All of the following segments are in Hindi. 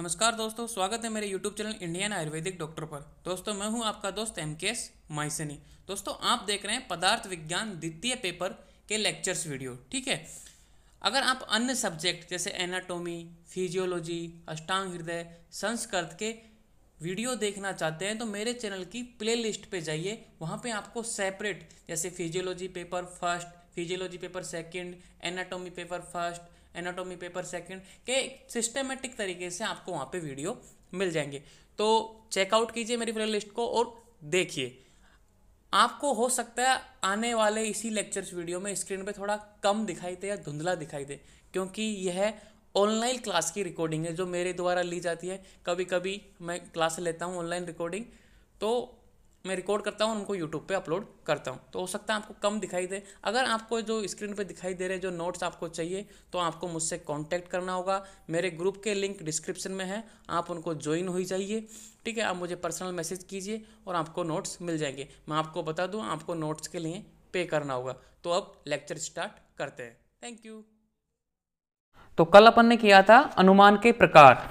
नमस्कार दोस्तों स्वागत है मेरे YouTube channel Indian Ayurvedic doctor पर दोस्तों मैं हूं आपका दोस्त एम के एस माइसनी दोस्तों आप देख रहे हैं पदार्थ विज्ञान द्वितीय पेपर के लेक्चर्स वीडियो ठीक है अगर आप अन्य सब्जेक्ट जैसे एनाटोमी फिजियोलॉजी अष्टांग हृदय संस्कृत के वीडियो देखना चाहते हैं तो मेरे चैनल की प्ले लिस्ट जाइए वहाँ पर आपको सेपरेट जैसे physiology paper first physiology paper second anatomy paper first anatomy paper second के सिस्टमेटिक तरीके से आपको वहाँ पे वीडियो मिल जाएंगे तो चेकआउट कीजिए मेरी प्ले लिस्ट को और देखिए आपको हो सकता है आने वाले इसी लेक्चर्स वीडियो में स्क्रीन पे थोड़ा कम दिखाई दे या धुंधला दिखाई दे क्योंकि यह ऑनलाइन क्लास की रिकॉर्डिंग है जो मेरे द्वारा ली जाती है कभी कभी मैं क्लास लेता हूँ ऑनलाइन रिकॉर्डिंग तो मैं रिकॉर्ड करता हूँ उनको यूट्यूब पे अपलोड करता हूँ तो हो सकता है आपको कम दिखाई दे अगर आपको जो स्क्रीन पे दिखाई दे रहे जो नोट्स आपको चाहिए तो आपको मुझसे कॉन्टैक्ट करना होगा मेरे ग्रुप के लिंक डिस्क्रिप्शन में है आप उनको ज्वाइन हो जाइए ठीक है आप मुझे पर्सनल मैसेज कीजिए और आपको नोट्स मिल जाएंगे मैं आपको बता दूँ आपको नोट्स के लिए पे करना होगा तो अब लेक्चर स्टार्ट करते हैं थैंक यू तो कल अपन ने किया था अनुमान के प्रकार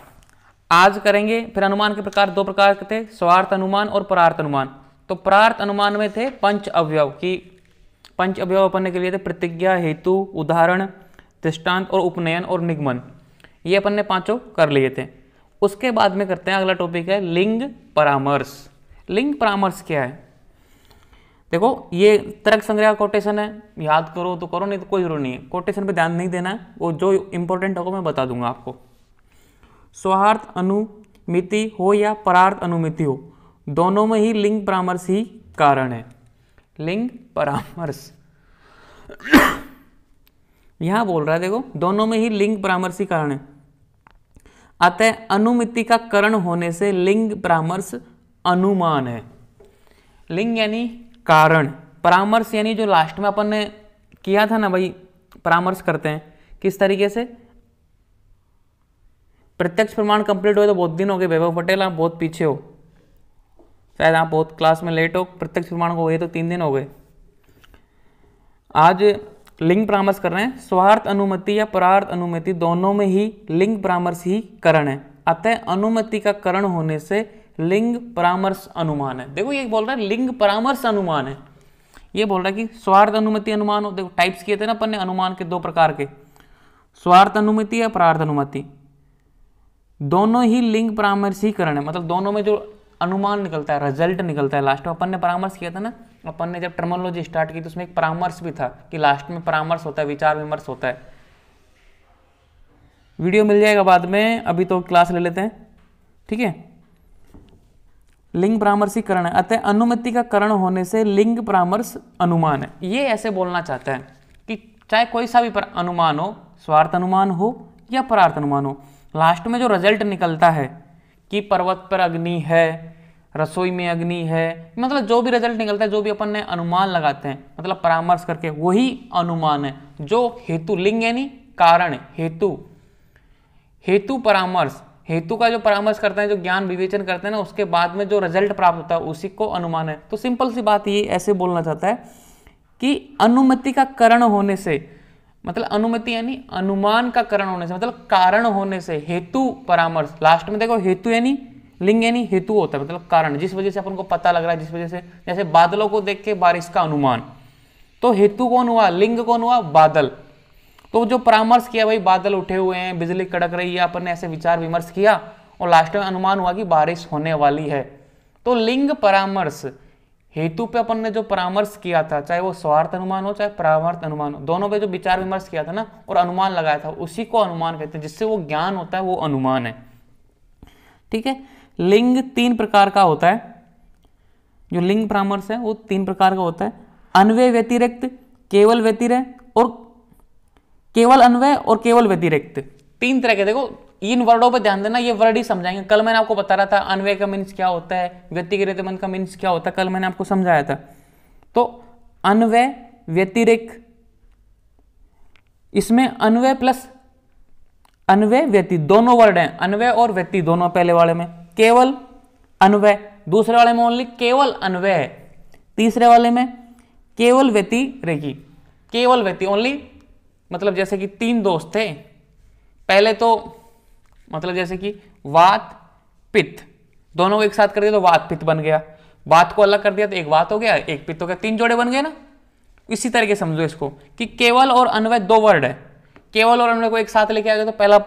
आज करेंगे फिर अनुमान के प्रकार दो प्रकार के थे स्वार्थ अनुमान और परार्थ अनुमान तो प्रार्थ अनुमान में थे पंच अवयव की पंच अवयव अपन के लिए थे प्रतिज्ञा हेतु उदाहरण दृष्टांत और उपनयन और निगमन ये अपन ने पांचों कर लिए थे उसके बाद में करते हैं अगला टॉपिक है लिंग परामर्श लिंग परामर्श क्या है देखो ये तर्क संग्रह कोटेशन है याद करो तो करो नहीं तो कोई जरूरी नहीं है कोटेशन पे ध्यान नहीं देना है वो जो इंपॉर्टेंट होगा मैं बता दूंगा आपको स्वार्थ अनुमिति हो या परार्थ अनुमिति हो दोनों में ही लिंग परामर्श ही कारण है लिंग परामर्श यहां बोल रहा है देखो दोनों में ही लिंग परामर्श ही कारण है अतः अनुमिति का करण होने से लिंग परामर्श अनुमान है लिंग यानी कारण परामर्श यानी जो लास्ट में अपन ने किया था ना भाई परामर्श करते हैं किस तरीके से प्रत्यक्ष प्रमाण कंप्लीट हुए तो बहुत दिन हो गए वैभव पटेल आप बहुत पीछे हो शायद आप बहुत क्लास में लेट हो प्रत्यक्ष प्रमाण को हुए तो तीन दिन हो गए आज लिंग परामर्श कर रहे हैं स्वार्थ अनुमति या परार्थ अनुमति दोनों में ही लिंग परामर्श ही करण है अतः अनुमति का करण होने से लिंग परामर्श अनुमान है देखो ये बोल रहा है लिंग परामर्श अनुमान है ये बोल रहा है कि स्वार्थ अनुमति अनुमान हो देखो टाइप्स किए थे ना अपन ने अनुमान के दो प्रकार के स्वार्थ अनुमति या परार्थ अनुमति दोनों ही लिंग परामर्श करण है मतलब दोनों में जो अनुमान निकलता है रिजल्ट निकलता है लास्ट में अपन ने परामर्श किया था ना अपन ने जब टर्मोलॉजी स्टार्ट की तो उसमें एक परामर्श भी था कि लास्ट में परामर्श होता है विचार विमर्श होता है वीडियो मिल जाएगा बाद में अभी तो क्लास ले लेते हैं ठीक है लिंग परामर्शीकरण है अतः अनुमति का करण होने से लिंग परामर्श अनुमान है ये ऐसे बोलना चाहता है कि चाहे कोई सा भी अनुमान हो स्वार्थ अनुमान हो या परार्थ अनुमान हो लास्ट में जो रिजल्ट निकलता है कि पर्वत पर अग्नि है रसोई में अग्नि है मतलब जो भी रिजल्ट निकलता है जो भी अपन ने अनुमान लगाते हैं मतलब परामर्श करके वही अनुमान है जो हेतु लिंग यानी कारण हेतु हेतु परामर्श हेतु का जो परामर्श करते हैं जो ज्ञान विवेचन करते हैं ना उसके बाद में जो रिजल्ट प्राप्त होता है उसी को अनुमान है तो सिंपल सी बात ये ऐसे बोलना चाहता है कि अनुमति का करण होने से मतलब अनुमति यानी अनुमान का करण होने से मतलब कारण होने से हेतु परामर्श लास्ट में देखो हेतु यानी लिंग यानी हेतु होता है मतलब कारण जिस वजह से अपन को पता लग रहा है जिस वजह से जैसे बादलों को देख के बारिश का अनुमान तो हेतु कौन हुआ लिंग कौन हुआ बादल तो जो परामर्श किया भाई बादल उठे हुए हैं बिजली कड़क रही है अपन ने ऐसे विचार विमर्श किया और लास्ट में अनुमान हुआ कि बारिश होने वाली है तो लिंग परामर्श हेतु पे अपन ने जो परामर्श किया था चाहे वो स्वार्थ अनुमान हो चाहे परामर्थ अनुमान हो दोनों पे जो विचार विमर्श किया था ना और अनुमान लगाया था उसी को अनुमान कहते हैं जिससे वो ज्ञान होता है वो अनुमान है ठीक है लिंग तीन प्रकार का होता है जो लिंग परामर्श है वो तीन प्रकार का होता है अनवय व्यतिरिक्त केवल व्यतिरय और केवल अन्वय और केवल व्यतिरिक्त तीन तरह के देखो इन वर्डों पर ध्यान देना ये वर्ड ही समझाएंगे कल मैंने आपको बता रहा था अनवे का मीन्स क्या होता है व्यक्तिगत मन का मीन्स क्या होता है कल मैंने आपको समझाया था तो अनवय व्यतिरिक इसमें अनवय प्लस अनवय व्यति दोनों वर्ड हैं अनवय और व्यति दोनों पहले वाले में केवल अनवय दूसरे वाले में ओनली केवल अनवय है तीसरे वाले में केवल व्यति रेकी केवल व्यति ओनली मतलब जैसे कि तीन दोस्त थे पहले तो मतलब जैसे कि वात पित्त दोनों को एक साथ कर दिया तो वात पित्त बन गया वात को अलग कर दिया तो एक वात हो गया एक पित्त हो गया तीन जोड़े बन गए ना इसी तरीके समझो इसको कि केवल और अन्वय दो वर्ड है केवल और अन्वय को एक साथ लेके आ गया तो पहला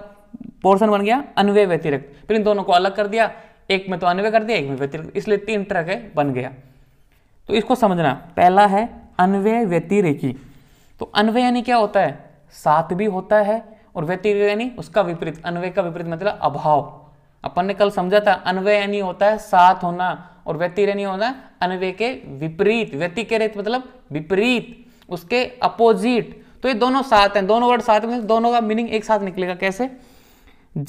पोर्शन बन गया अन्वय व्यतिरिक्त फिर इन दोनों को अलग कर दिया एक में तो अन्वय कर दिया एक में व्यतिरिक्त इसलिए तीन ट्रक है बन गया तो इसको समझना पहला है अन्वय व्यतिरिकी तो अन्वय यानी क्या होता है साथ भी होता है और व्यतिरिक्त यानी उसका विपरीत अन्वय का विपरीत मतलब अभाव अपन ने कल समझा था अन्वय यानी होता है साथ होना और व्यतिरिक्त होना अन्वय के विपरीत व्यतिरिक्त मतलब विपरीत उसके अपोजिट तो ये दोनों साथ हैं दोनों वर्ड साथ में दोनों का मीनिंग एक साथ निकलेगा कैसे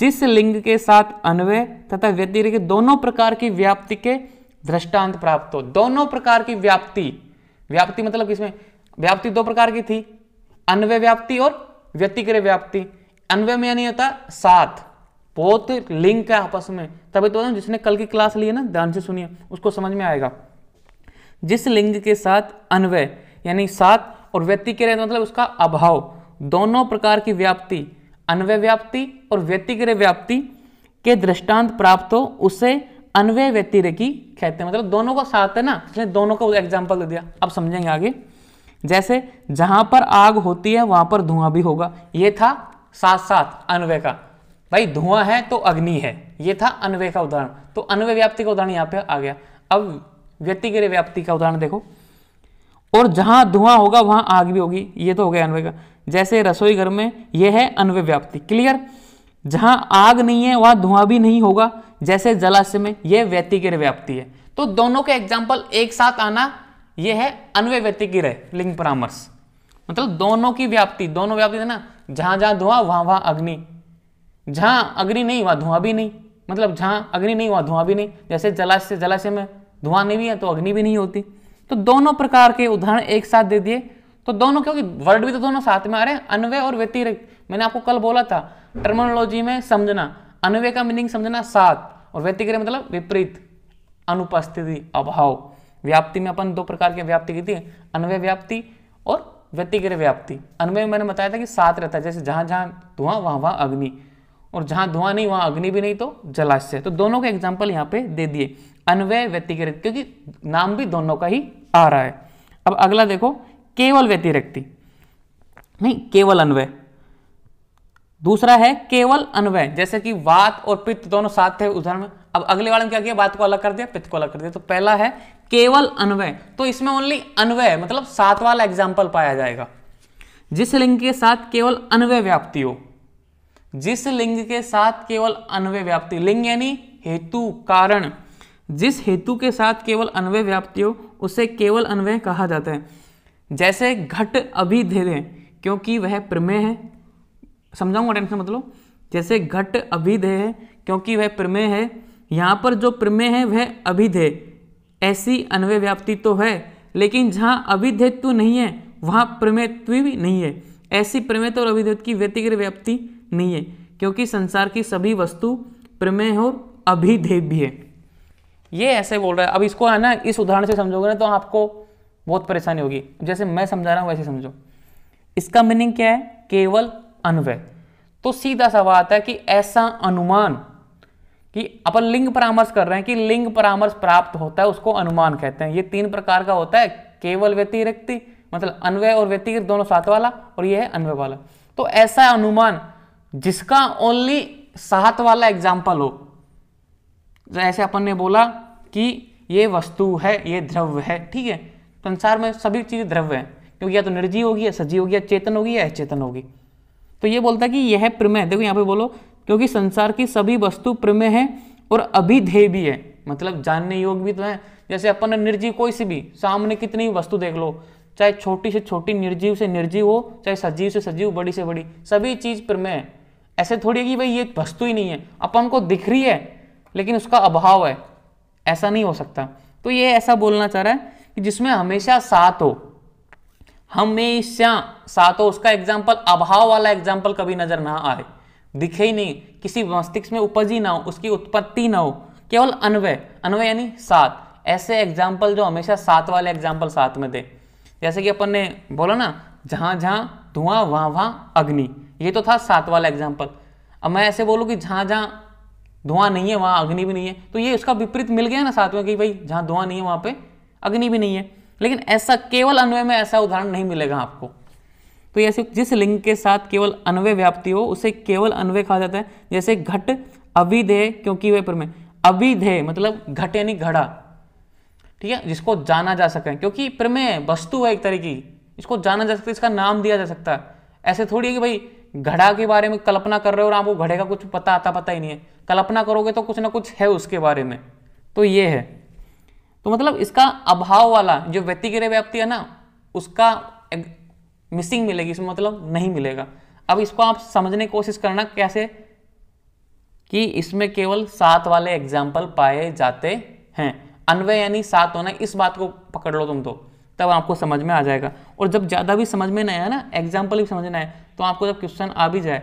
जिस लिंग के साथ अन्वय तथा व्यतिरिक्त दोनों प्रकार की व्याप्ति के दृष्टांत प्राप्त हो दोनों प्रकार की व्याप्ति व्याप्ति मतलब किसमें व्याप्ति दो प्रकार की थी अन्वय व्याप्ति और व्यतिक्रय व्याप्ति अन्वय में यानी होता साथ बहुत लिंक है आपस में तभी तो जिसने कल की क्लास ली है ना ध्यान से सुनिए उसको समझ में आएगा जिस लिंग के साथ अन्वय यानी साथ और व्यक्ति के रहते मतलब उसका अभाव दोनों प्रकार की व्याप्ति अन्वय व्याप्ति और व्यक्तिग्रह व्याप्ति के दृष्टांत प्राप्त हो उसे अन्वय की कहते हैं मतलब दोनों का साथ है ना उसने दोनों का एग्जाम्पल दे दिया अब समझेंगे आगे जैसे जहां पर आग होती है वहां पर धुआं भी होगा ये था साथ साथ अन्वय का भाई धुआं है तो अग्नि है ये था अन्वय का उदाहरण तो अन्वय व्याप्ति का उदाहरण यहाँ पे आ गया अब व्यक्तिगत व्याप्ति का उदाहरण देखो और जहां धुआं होगा वहां आग भी होगी ये तो हो गया अन्वय का जैसे रसोई घर में यह है अन्वय व्याप्ति क्लियर जहां आग नहीं है वहां धुआं भी नहीं होगा जैसे जलाशय में यह व्यक्तिगत व्याप्ति है तो दोनों के एग्जाम्पल एक साथ आना यह है अन्वय व्यक्तिगत लिंग परामर्श मतलब दोनों की व्याप्ति दोनों व्याप्ति है ना जहां जहां धुआं वहां वहां अग्नि जहां अग्नि नहीं हुआ धुआं भी नहीं मतलब जहां अग्नि नहीं हुआ धुआं भी नहीं जैसे जलाशय जलाशय में धुआं नहीं भी है तो अग्नि भी नहीं होती तो दोनों प्रकार के उदाहरण एक साथ दे दिए तो दोनों क्योंकि वर्ड भी तो दोनों साथ में आ रहे हैं अनवय और व्यतिरिक्त मैंने आपको कल बोला था टर्मोनोलॉजी में समझना अनवय का मीनिंग समझना साथ और व्यतिक्रम मतलब विपरीत अनुपस्थिति अभाव व्याप्ति में अपन दो प्रकार की व्याप्ति की थी अनवय व्याप्ति और व्यतिग्रह व्याप्ति अन्वय मैंने बताया था कि सात रहता है जैसे जहां जहां धुआं वहां वहां अग्नि और जहां धुआं नहीं वहां अग्नि भी नहीं तो जलाशय तो दोनों के एग्जाम्पल यहाँ पे दे दिए अन्वय व्यतिरिक्त क्योंकि नाम भी दोनों का ही आ रहा है अब अगला देखो केवल व्यतिरिक्ति नहीं केवल अन्वय दूसरा है केवल अन्वय जैसे कि वात और पित्त दोनों साथ थे उदाहरण में अब अगले वाले में क्या किया वात को अलग कर दिया पित्त को अलग कर दिया तो पहला है केवल अनवय तो इसमें ओनली अनवय मतलब सात वाला एग्जाम्पल पाया जाएगा जिस लिंग के साथ केवल अन्वय व्याप्ति हो जिस लिंग के साथ केवल अनवय व्याप्ति लिंग यानी हेतु कारण जिस हेतु के साथ केवल अनवय व्याप्ति हो उसे केवल अन्वय कहा जाता है जैसे घट अभिधेय क्योंकि वह प्रमेय है समझाऊंगा टेंशन मतलब जैसे घट अभिधेय है क्योंकि वह प्रमेय है यहाँ पर जो प्रमेय है वह अभिधेय ऐसी अन्वय व्याप्ति तो है लेकिन जहाँ अभिधेत्व नहीं है वहाँ प्रमेयत्व भी नहीं है ऐसी प्रमेय और अभिधेत्व की व्यतिग्र व्याप्ति नहीं है क्योंकि संसार की सभी वस्तु प्रमेय और भी है ये ऐसे बोल रहा है अब इसको है ना इस उदाहरण से समझोगे ना तो आपको बहुत परेशानी होगी जैसे मैं समझा रहा हूँ वैसे समझो इसका मीनिंग क्या है केवल अन्वय तो सीधा सा आता है कि ऐसा अनुमान कि अपन लिंग परामर्श कर रहे हैं कि लिंग परामर्श प्राप्त होता है उसको अनुमान कहते हैं ये तीन प्रकार का होता है केवल व्यतिरिक्ति मतलब अन्वय और व्यतिरिक्त दोनों साथ वाला और ये है अन्वय वाला तो ऐसा अनुमान जिसका ओनली सात वाला एग्जाम्पल हो जैसे तो अपन ने बोला कि ये वस्तु है ये द्रव्य है ठीक है संसार में सभी चीज़ द्रव्य है क्योंकि या तो निर्जीव होगी या सजीव होगी या चेतन होगी या अचेतन होगी तो ये बोलता है कि यह प्रमेय देखो यहां पे बोलो क्योंकि संसार की सभी वस्तु प्रमे है और अभिधेय भी है मतलब जानने योग भी तो है जैसे अपन निर्जीव कोई सी भी सामने कितनी वस्तु देख लो चाहे छोटी से छोटी निर्जीव से निर्जीव हो चाहे सजीव से सजीव बड़ी से बड़ी सभी चीज़ प्रमेय है ऐसे थोड़ी है कि भाई ये वस्तु ही नहीं है अपन को दिख रही है लेकिन उसका अभाव है ऐसा नहीं हो सकता तो ये ऐसा बोलना चाह रहा है कि जिसमें हमेशा साथ हो हमेशा साथ हो उसका एग्जाम्पल अभाव वाला एग्जाम्पल कभी नजर ना आए दिखे ही नहीं किसी मस्तिष्क में उपज ही ना हो उसकी उत्पत्ति ना हो केवल अन्वय अन्वय यानी सात ऐसे एग्जाम्पल जो हमेशा सात वाले एग्जाम्पल साथ में दे जैसे कि अपन ने बोला ना जहां जहां धुआं वहां वहां अग्नि ये तो था सात वाला एग्जाम्पल अब मैं ऐसे बोलूँ कि जहां जहां धुआं नहीं है वहां अग्नि भी नहीं है तो ये उसका विपरीत मिल गया ना साथ में कि भाई जहां धुआं नहीं है वहां पे अग्नि भी नहीं है लेकिन ऐसा केवल अन्वय में ऐसा उदाहरण नहीं मिलेगा आपको तो ऐसे जिस लिंग के साथ केवल अन्वय व्याप्ति हो उसे केवल अन्वय कहा जाता है जैसे घट अविधेय क्योंकि वे में अविधेय मतलब घट यानी घड़ा ठीक है जिसको जाना जा सके क्योंकि प्रमेय वस्तु है एक तरह की इसको जाना जा सकता है इसका नाम दिया जा सकता है ऐसे थोड़ी है कि भाई घड़ा के बारे में कल्पना कर रहे हो और आपको घड़े का कुछ पता आता पता ही नहीं है कल्पना करोगे तो कुछ ना कुछ है उसके बारे में तो ये है तो मतलब इसका अभाव वाला जो व्यक्तिग्रह व्याप्ति है ना उसका मिसिंग मिलेगी इसमें मतलब नहीं मिलेगा अब इसको आप समझने की कोशिश करना कैसे कि इसमें केवल सात वाले एग्जाम्पल पाए जाते हैं अनवय यानी सात होना इस बात को पकड़ लो तुम तो तब आपको समझ में आ जाएगा और जब ज़्यादा भी समझ में नहीं आया ना एग्जाम्पल भी समझ में तो आपको जब क्वेश्चन आ भी जाए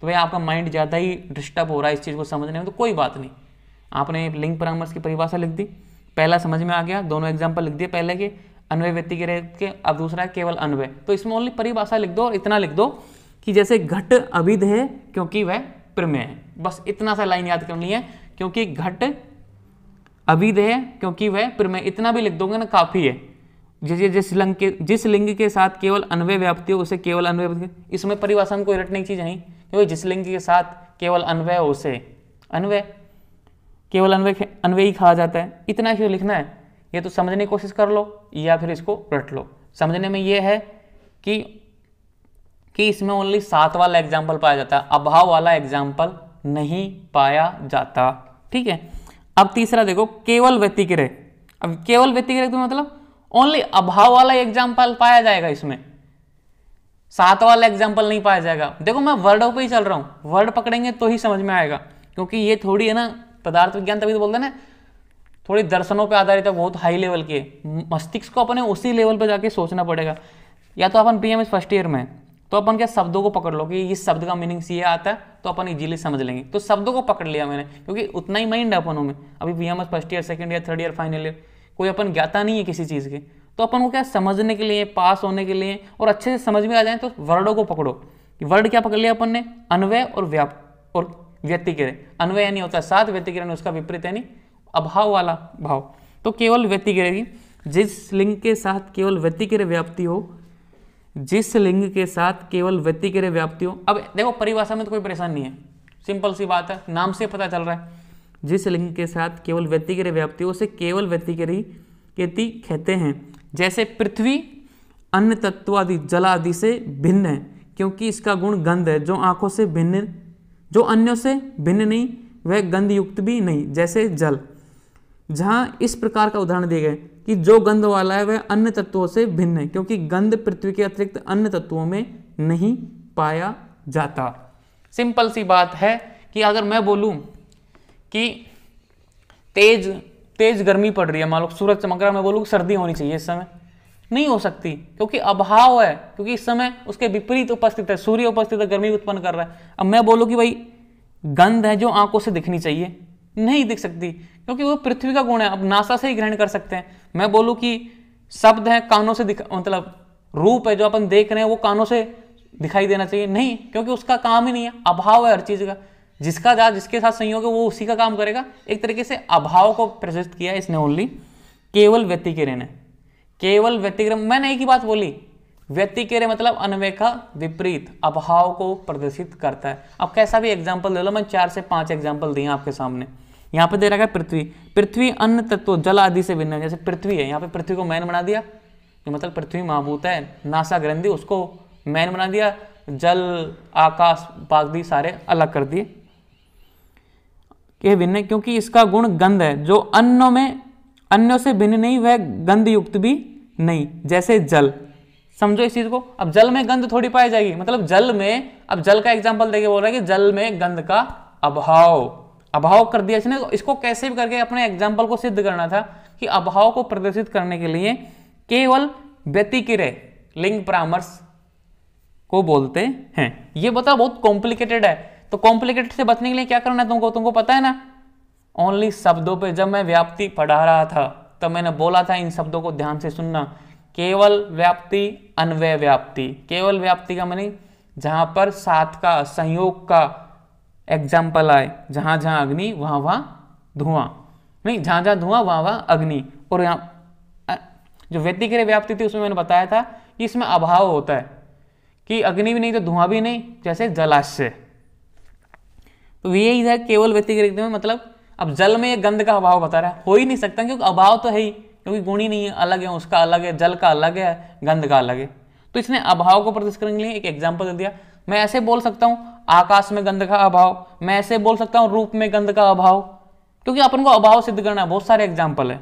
तो भाई आपका माइंड ज़्यादा ही डिस्टर्ब हो रहा है इस चीज़ को समझने में तो कोई बात नहीं आपने लिंग परामर्श की परिभाषा लिख दी पहला समझ में आ गया दोनों एग्जाम्पल लिख दिए पहले के अन्वय व्यक्ति के अब दूसरा है केवल अन्वय तो इसमें ओनली परिभाषा लिख दो और इतना लिख दो कि जैसे घट अविध है क्योंकि वह प्रमेय है बस इतना सा लाइन याद करनी है क्योंकि घट अविध है क्योंकि वह प्रमेय इतना भी लिख दोगे ना काफ़ी है जिस जिस लिंग के जिस लिंग के साथ केवल अन्वय व्याप्ति हो उसे केवल अन्वय इसमें परिभाषा में कोई रटने की चीज़ नहीं क्योंकि जिस लिंग के साथ केवल अन्वय हो उसे अन्वय केवल अन्वय अन्वय ही कहा जाता है इतना क्यों लिखना है ये तो समझने की कोशिश कर लो या फिर इसको रट लो समझने में ये है कि कि इसमें ओनली सात वाला एग्जाम्पल पाया जाता है अभाव वाला एग्जाम्पल नहीं पाया जाता ठीक है अब तीसरा देखो केवल व्यतिक्रय अब केवल व्यतिक्रय तो मतलब ओनली अभाव वाला एग्जाम्पल पाया जाएगा इसमें सात वाला एग्जाम्पल नहीं पाया जाएगा देखो मैं वर्डों पे ही चल रहा हूँ वर्ड पकड़ेंगे तो ही समझ में आएगा क्योंकि ये थोड़ी है ना पदार्थ विज्ञान तभी तो बोलते हैं ना थोड़ी दर्शनों पर आधारित है बहुत हाई लेवल के मस्तिष्क को अपने उसी लेवल पर जाके सोचना पड़ेगा या तो अपन पी फर्स्ट ईयर में तो अपन क्या शब्दों को पकड़ लो कि इस शब्द का मीनिंग सी आता है तो अपन इजीली समझ लेंगे तो शब्दों को पकड़ लिया मैंने क्योंकि उतना ही माइंड है अपनों में अभी पी first year second year third year final year कोई अपन ज्ञाता नहीं है किसी चीज़ के तो अपन को क्या समझने के लिए पास होने के लिए और अच्छे से समझ में आ जाए तो वर्डों को पकड़ो वर्ड क्या पकड़ लिया अपन ने अनवय और व्याप और व्यक्तिकरण अनवय यानी होता है सात व्यक्तिकरण उसका विपरीत यानी अभाव वाला भाव तो केवल व्यतिक्रय जिस लिंग के साथ केवल व्यतिक्रय व्याप्ति हो जिस लिंग के साथ केवल व्यतिक्रय व्याप्ति हो अब देखो परिभाषा में तो कोई परेशान नहीं है सिंपल सी बात है नाम से पता चल रहा है जिस लिंग के साथ केवल व्यतिक्रय व्याप्ति हो उसे केवल व्यतिक्रय कहते हैं जैसे पृथ्वी अन्य तत्व आदि जल आदि से भिन्न है क्योंकि इसका गुण गंध है जो आंखों से भिन्न जो अन्यों से भिन्न नहीं वह गंध युक्त भी नहीं जैसे जल जहां इस प्रकार का उदाहरण दिए गए कि जो गंध वाला है वह अन्य तत्वों से भिन्न है क्योंकि गंध पृथ्वी के अतिरिक्त अन्य तत्वों में नहीं पाया जाता सिंपल सी बात है कि अगर मैं बोलूं कि तेज तेज गर्मी पड़ रही है मान लो सूरज चमक रहा है मैं बोलूँ सर्दी होनी चाहिए इस समय नहीं हो सकती क्योंकि अभाव है क्योंकि इस समय उसके विपरीत उपस्थित है सूर्य उपस्थित है गर्मी उत्पन्न कर रहा है अब मैं बोलूँ कि भाई गंध है जो आंखों से दिखनी चाहिए नहीं दिख सकती क्योंकि वो पृथ्वी का गुण है अब नासा से ही ग्रहण कर सकते हैं मैं बोलूँ कि शब्द है कानों से दिखा मतलब रूप है जो अपन देख रहे हैं वो कानों से दिखाई देना चाहिए नहीं क्योंकि उसका काम ही नहीं है अभाव है हर चीज़ का जिसका जा जिसके साथ संयोग है वो उसी का काम करेगा एक तरीके से अभाव को प्रशस्त किया इसने ओनली केवल व्यतिकिरण ने केवल व्यतिक्रम मैंने एक ही बात बोली रे मतलब अनवेखा विपरीत अभाव को प्रदर्शित करता है अब कैसा भी एग्जाम्पल ले लो मैं चार से पांच एग्जाम्पल दिए आपके सामने यहाँ पे दे रखा है पृथ्वी पृथ्वी अन्य तत्व जल आदि से भिन्न जैसे पृथ्वी है यहाँ पे पृथ्वी को मैन बना दिया जो मतलब पृथ्वी महाभूत है नासा ग्रंथि उसको मैन बना दिया जल आकाश बागदी सारे अलग कर दिए भिन्न क्योंकि इसका गुण गंध है जो अन्यों में अन्यों से भिन्न नहीं वह गंध युक्त भी नहीं जैसे जल समझो इस चीज को अब जल में गंध थोड़ी पाई जाएगी मतलब जल में अब जल का एग्जाम्पल देके बोल रहा है कि जल में गंध का अभाव अभाव कर दिया इसने इसको कैसे भी करके अपने एग्जाम्पल को सिद्ध करना था कि अभाव को प्रदर्शित करने के लिए केवल व्यतिकिरय लिंग परामर्श को बोलते हैं ये बता बहुत कॉम्प्लिकेटेड है तो कॉम्प्लिकेटेड से बचने के लिए क्या करना है तुमको तुमको पता है ना ओनली शब्दों पे जब मैं व्याप्ति पढ़ा रहा था तब तो मैंने बोला था इन शब्दों को ध्यान से सुनना केवल व्याप्ति अनवय व्याप्ति केवल व्याप्ति का मैंने मतलब जहां पर साथ का संयोग का एग्जाम्पल आए जहां जहां अग्नि वहां वहां धुआं नहीं जहां जहां धुआं वहां वहां अग्नि और यहां जो व्यतिक्रय व्याप्ति थी उसमें मैंने बताया था कि इसमें अभाव होता है कि अग्नि भी नहीं तो धुआं भी नहीं जैसे जलाशय तो यही है केवल व्यतिक्रय में मतलब अब जल में एक गंध का अभाव बता रहा है हो ही नहीं सकता क्योंकि अभाव तो है ही क्योंकि गुण ही नहीं है अलग है उसका अलग है जल का अलग है गंध का अलग है तो इसने अभाव को प्रदर्शित करने के लिए एक एग्जाम्पल दे दिया मैं ऐसे बोल सकता हूँ आकाश में गंध का अभाव मैं ऐसे बोल सकता हूँ रूप में गंध का अभाव क्योंकि अपन को अभाव सिद्ध करना है बहुत सारे एग्जाम्पल है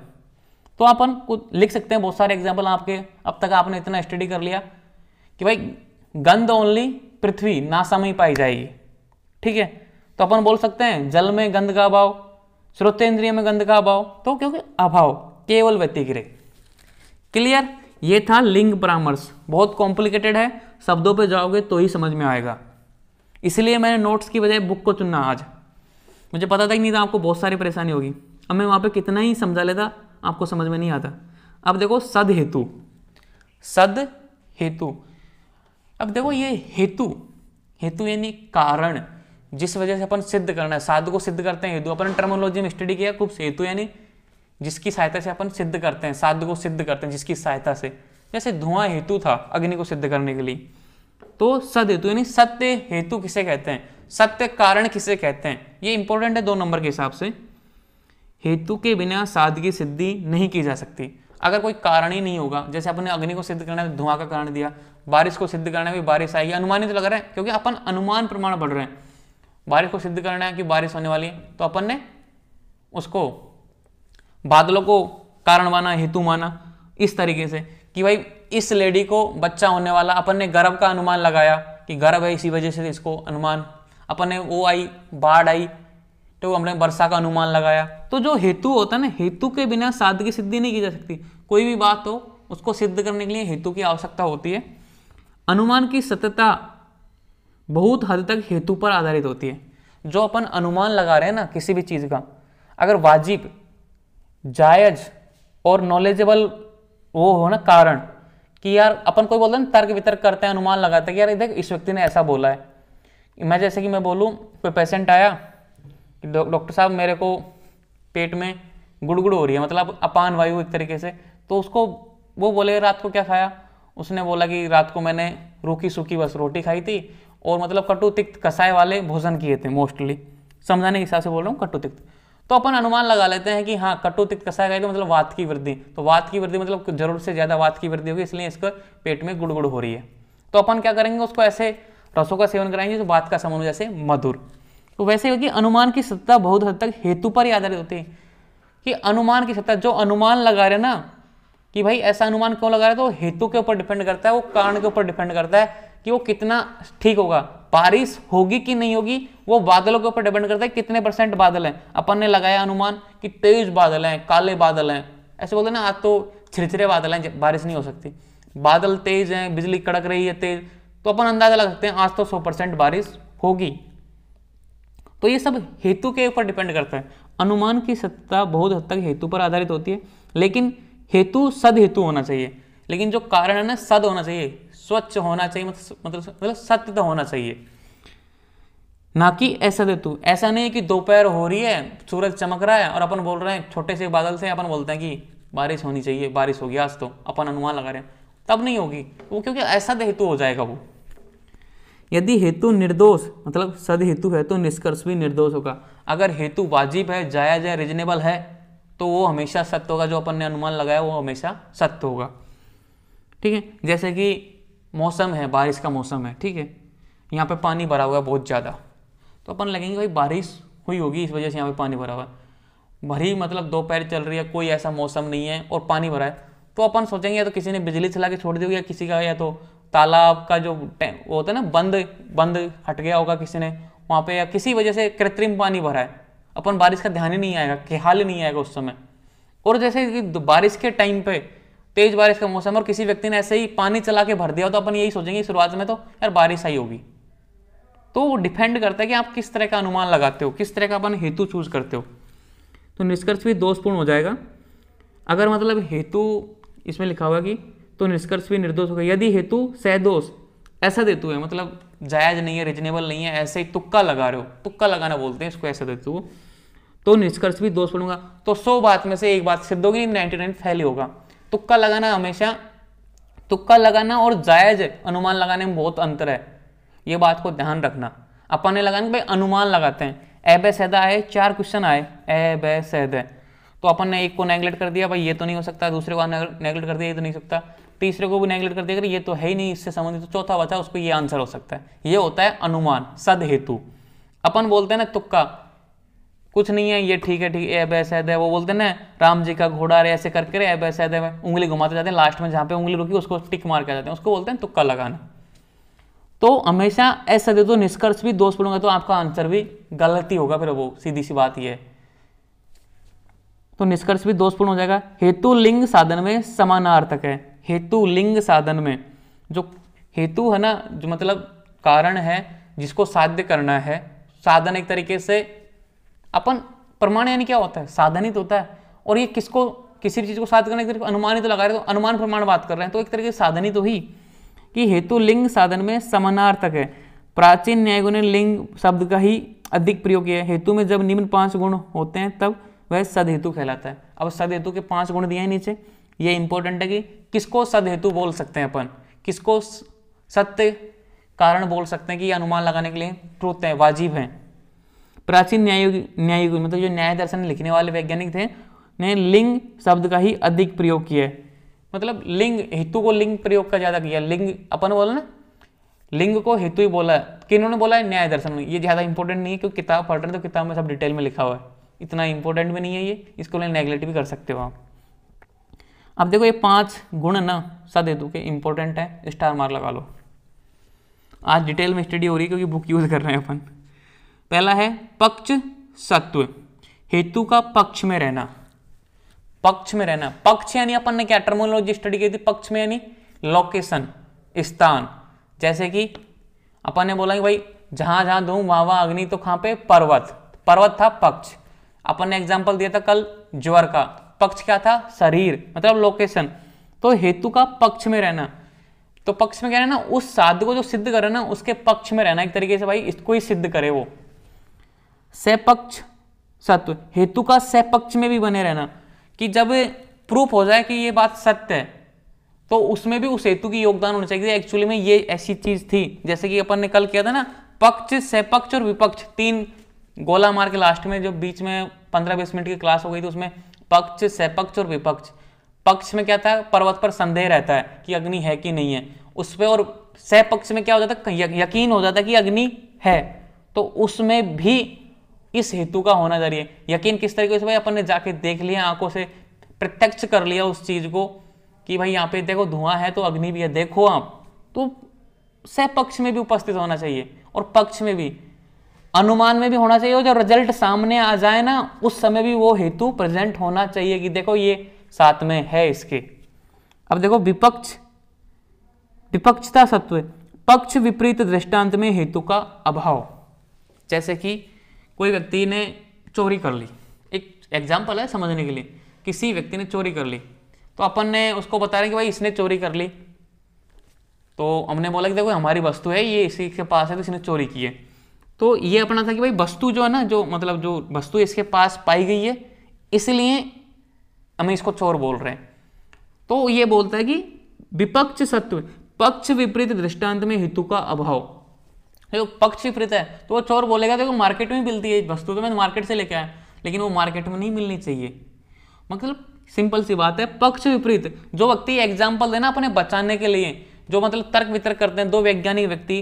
तो अपन कुछ लिख सकते हैं बहुत सारे एग्जाम्पल आपके अब तक आपने इतना स्टडी कर लिया कि भाई गंध ओनली पृथ्वी नासा में ही पाई जाएगी ठीक है तो अपन बोल सकते हैं जल में गंध का अभाव श्रोतेंद्रिय में गंध का अभाव तो क्योंकि अभाव केवल व्यतिक्रय क्लियर ये था लिंग परामर्श बहुत कॉम्प्लिकेटेड है शब्दों पे जाओगे तो ही समझ में आएगा इसलिए मैंने नोट्स की बजाय बुक को चुनना आज मुझे पता था कि नहीं था आपको बहुत सारी परेशानी होगी अब मैं वहाँ पर कितना ही समझा लेता आपको समझ में नहीं आता अब देखो सद हेतु सद हेतु अब देखो ये हेतु हेतु यानी कारण जिस वजह से अपन सिद्ध करना है साधु को सिद्ध करते हैं हेतु अपन टर्मोलॉजी में स्टडी किया खूब हेतु यानी जिसकी सहायता से अपन सिद्ध करते हैं साधु को सिद्ध करते हैं जिसकी सहायता से जैसे धुआं हेतु था अग्नि को सिद्ध करने के लिए तो सद हेतु यानी सत्य हेतु किसे कहते हैं सत्य कारण किसे कहते हैं ये इंपॉर्टेंट है दो नंबर के हिसाब से हेतु के बिना सादगी सिद्धि नहीं की जा सकती अगर कोई कारण ही नहीं होगा जैसे अपने अग्नि को सिद्ध करना है धुआं का कारण दिया बारिश को सिद्ध करना है बारिश आएगी अनुमानित तो लग रहा है क्योंकि अपन अनुमान प्रमाण बढ़ रहे हैं बारिश को सिद्ध करना है कि बारिश होने वाली है तो अपन ने उसको बादलों को कारण माना हेतु माना इस तरीके से कि भाई इस लेडी को बच्चा होने वाला अपन ने गर्भ का अनुमान लगाया कि गर्भ है इसी वजह से इसको अनुमान अपन ने वो आई बाढ़ आई तो हमने वर्षा का अनुमान लगाया तो जो हेतु होता है ना हेतु के बिना साध की सिद्धि नहीं की जा सकती कोई भी बात हो उसको सिद्ध करने के लिए हेतु की आवश्यकता होती है अनुमान की सत्यता बहुत हद तक हेतु पर आधारित होती है जो अपन अनुमान लगा रहे हैं ना किसी भी चीज़ का अगर वाजिब जायज और नॉलेजेबल वो हो ना कारण कि यार अपन कोई बोलते हैं तर्क वितर्क करते हैं अनुमान लगाते हैं कि यार देख इस व्यक्ति ने ऐसा बोला है मैं जैसे कि मैं बोलूँ कोई पेशेंट आया कि डॉक्टर साहब मेरे को पेट में गुड़गुड़ हो रही है मतलब अपान वायु एक तरीके से तो उसको वो बोले रात को क्या खाया उसने बोला कि रात को मैंने रूखी सूखी बस रोटी खाई थी और मतलब कटु तिक्त कसाई वाले भोजन किए थे मोस्टली समझाने के हिसाब से बोल रहा हूँ कटु तिक्त तो अपन अनुमान लगा लेते हैं कि हाँ कटोतिक कसा गया तो मतलब वात की वृद्धि तो वात की वृद्धि मतलब जरूर से ज़्यादा वात की वृद्धि होगी इसलिए इसको पेट में गुड़गुड़ हो रही है तो अपन क्या करेंगे उसको ऐसे रसों का सेवन कराएंगे जो वात का समूह जैसे मधुर तो वैसे होगी अनुमान की सत्ता बहुत हद तक हेतु पर ही आधारित होती है कि अनुमान की सत्ता जो अनुमान लगा रहे ना कि भाई ऐसा अनुमान क्यों लगा रहे तो हेतु के ऊपर डिपेंड करता है वो कारण के ऊपर डिपेंड करता है कि वो कितना ठीक होगा बारिश होगी कि नहीं होगी वो बादलों के ऊपर डिपेंड करता है कितने परसेंट बादल हैं अपन ने लगाया अनुमान कि तेज बादल हैं काले बादल हैं ऐसे बोलते ना आज तो छिड़छिड़े बादल हैं बारिश नहीं हो सकती बादल तेज हैं बिजली कड़क रही है तेज तो अपन अंदाजा लगा सकते हैं आज तो सौ परसेंट बारिश होगी तो ये सब हेतु के ऊपर डिपेंड करता है अनुमान की सत्ता बहुत हद तक हेतु पर आधारित होती है लेकिन हेतु सद हेतु होना चाहिए लेकिन जो कारण है ना सद होना चाहिए स्वच्छ होना चाहिए मतलब मतलब, मतलब सत्य तो होना चाहिए ना कि ऐसा ऋतु ऐसा नहीं कि दोपहर हो रही है सूरज चमक रहा है और अपन बोल रहे हैं छोटे से बादल से अपन बोलते हैं कि बारिश होनी चाहिए बारिश होगी आज तो अपन अनुमान लगा रहे हैं तब नहीं होगी वो क्योंकि ऐसा हेतु हो जाएगा वो यदि हेतु निर्दोष मतलब सद हेतु है तो निष्कर्ष भी निर्दोष होगा अगर हेतु वाजिब है जायज है रिजनेबल है तो वो हमेशा सत्य होगा जो अपन ने अनुमान लगाया वो हमेशा सत्य होगा ठीक है जैसे कि मौसम है बारिश का मौसम है ठीक है यहाँ पे पानी भरा हुआ है बहुत ज़्यादा तो अपन लगेंगे भाई बारिश हुई होगी इस वजह से यहाँ पे पानी भरा हुआ है भरी मतलब दोपहर चल रही है कोई ऐसा मौसम नहीं है और पानी भरा है तो अपन सोचेंगे या तो किसी ने बिजली चला के छोड़ दी होगी या किसी का या तो तालाब का जो वो होता है ना बंद बंद हट गया होगा किसी ने वहाँ पे या किसी वजह से कृत्रिम पानी भरा है अपन बारिश का ध्यान ही नहीं आएगा हाल ही नहीं आएगा उस समय और जैसे कि बारिश के टाइम पर तेज बारिश का मौसम और किसी व्यक्ति ने ऐसे ही पानी चला के भर दिया तो अपन यही सोचेंगे शुरुआत में तो यार बारिश आई होगी तो वो डिपेंड करता है कि आप किस तरह का अनुमान लगाते हो किस तरह का अपन हेतु चूज करते हो तो निष्कर्ष भी दोषपूर्ण हो जाएगा अगर मतलब हेतु इसमें लिखा हुआ कि तो निष्कर्ष भी निर्दोष होगा यदि हेतु सहदोष ऐसा देतु है मतलब जायज नहीं है रिजनेबल नहीं है ऐसे ही तुक्का लगा रहे हो तुक्का लगाना बोलते हैं इसको ऐसा देते को तो निष्कर्ष भी दोष बनूंगा तो सौ बात में से एक बात सिद्ध होगी नाइन्टी नाइन फैल होगा तुक्का लगाना हमेशा तुक्का लगाना और जायज अनुमान लगाने में बहुत अंतर है ये बात को ध्यान रखना अपन ने लगाना भाई अनुमान लगाते हैं ए बे सैदा आए चार क्वेश्चन आए ए बे सैदे तो अपन ने एक को नेगलेक्ट कर दिया भाई ये तो नहीं हो सकता दूसरे को नेगलेक्ट कर दिया ये तो नहीं सकता तीसरे को भी नेगलेक्ट कर दिया ये तो है ही नहीं इससे संबंधित तो चौथा बचा उसको ये आंसर हो सकता है ये होता है अनुमान सद हेतु अपन बोलते हैं ना तुक्का कुछ नहीं है ये ठीक है ठीक है अब ऐसे है वो बोलते हैं ना राम जी का घोड़ा रे ऐसे करके रे अब ऐसे है उंगली घुमाते जाते हैं लास्ट में जहाँ पे उंगली रुकी उसको टिक मार के जाते हैं उसको बोलते हैं तुक्का लगाना तो हमेशा ऐसा दे दो निष्कर्ष भी दोष बोलूंगा तो आपका आंसर भी गलत ही होगा फिर वो सीधी सी बात ये है तो निष्कर्ष भी दोषपूर्ण हो जाएगा हेतु लिंग साधन में समानार्थक है हेतु लिंग साधन में जो हेतु है ना जो मतलब कारण है जिसको साध्य करना है साधन एक तरीके से अपन प्रमाण यानी क्या होता है साधनित होता है और ये किसको किसी भी चीज़ को साध करने की अनुमानित तो लगा रहे तो अनुमान प्रमाण बात कर रहे हैं तो एक तरह की साधनी तो ही कि हेतु लिंग साधन में समानार्थक है प्राचीन न्यायों ने लिंग शब्द का ही अधिक प्रयोग किया है हेतु में जब निम्न पांच गुण होते हैं तब वह सदहेतु कहलाता है अब सदहेतु के पांच गुण दिए हैं नीचे ये इंपॉर्टेंट है कि किसको सदहेतु बोल सकते हैं अपन किसको सत्य कारण बोल सकते हैं कि अनुमान लगाने के लिए ट्रुथ है वाजिब हैं प्राचीन न्याय न्याय मतलब जो न्याय दर्शन लिखने वाले वैज्ञानिक थे ने लिंग शब्द का ही अधिक प्रयोग किया है मतलब लिंग हेतु को लिंग प्रयोग का ज़्यादा किया लिंग अपन बोला ना लिंग को हेतु ही बोला कि इन्होंने बोला है न्याय दर्शन में ये ज़्यादा इंपॉर्टेंट नहीं है क्योंकि किताब पढ़ रहे हैं तो किताब में सब डिटेल में लिखा हुआ है इतना इंपॉर्टेंट भी नहीं है ये इसको लिए नेगलेक्ट भी कर सकते हो आप अब देखो ये पांच गुण ना सद हेतु के इंपॉर्टेंट है स्टार मार लगा लो आज डिटेल में स्टडी हो रही है क्योंकि बुक यूज़ कर रहे हैं अपन पहला है पक्ष सत्व हेतु का पक्ष में रहना पक्ष में रहना पक्ष यानी अपन ने क्या टर्मोलॉजी स्टडी की थी पक्ष में यानी लोकेशन स्थान जैसे कि अपन ने बोला कि भाई जहां जहां दो वहां वहां अग्नि तो कहां पे पर्वत पर्वत था पक्ष अपन ने एग्जाम्पल दिया था कल ज्वर का पक्ष क्या था शरीर मतलब लोकेशन तो हेतु का पक्ष में रहना तो पक्ष में क्या रहना उस साधु को जो सिद्ध करे ना उसके पक्ष में रहना एक तरीके से भाई इसको ही सिद्ध करे वो सपक्ष सत्व हेतु का सपक्ष में भी बने रहना कि जब प्रूफ हो जाए कि ये बात सत्य है तो उसमें भी उस हेतु की योगदान होना चाहिए एक्चुअली में ये ऐसी चीज थी जैसे कि अपन ने कल किया था ना पक्ष सपक्ष और विपक्ष तीन गोला मार के लास्ट में जो बीच में पंद्रह बीस मिनट की क्लास हो गई थी उसमें पक्ष सपक्ष और विपक्ष पक्ष में क्या था पर्वत पर संदेह रहता है कि अग्नि है कि नहीं है उस पर और सपक्ष में क्या हो जाता है यकीन हो जाता कि अग्नि है तो उसमें भी इस हेतु का होना जरिए यकीन किस तरीके से भाई अपन ने जाके देख लिया आंखों से प्रत्यक्ष कर लिया उस चीज़ को कि भाई यहाँ पे देखो धुआं है तो अग्नि भी है देखो आप तो सह पक्ष में भी उपस्थित होना चाहिए और पक्ष में भी अनुमान में भी होना चाहिए और जब रिजल्ट सामने आ जाए ना उस समय भी वो हेतु प्रेजेंट होना चाहिए कि देखो ये साथ में है इसके अब देखो विपक्ष विपक्षता सत्व पक्ष विपरीत दृष्टांत में हेतु का अभाव जैसे कि कोई व्यक्ति ने चोरी कर ली एक एग्जाम्पल है समझने के लिए किसी व्यक्ति ने चोरी कर ली तो अपन ने उसको बता रहे कि भाई इसने चोरी कर ली तो हमने बोला कि देखो हमारी वस्तु है ये इसी के पास है तो इसने चोरी की है तो ये अपना था कि भाई वस्तु जो है ना जो मतलब जो वस्तु इसके पास पाई गई है इसलिए हमें इसको चोर बोल रहे हैं तो ये बोलता है कि विपक्ष सत्व पक्ष विपरीत दृष्टांत में हेतु का अभाव जो पक्ष विपरीत है तो वो चोर बोलेगा देखो मार्केट में मिलती है वस्तु तो मैंने मार्केट से लेके आया लेकिन वो मार्केट में नहीं मिलनी चाहिए मतलब सिंपल सी बात है पक्ष विपरीत जो व्यक्ति एग्जाम्पल देना अपने बचाने के लिए जो मतलब तर्क वितर्क करते हैं दो वैज्ञानिक व्यक्ति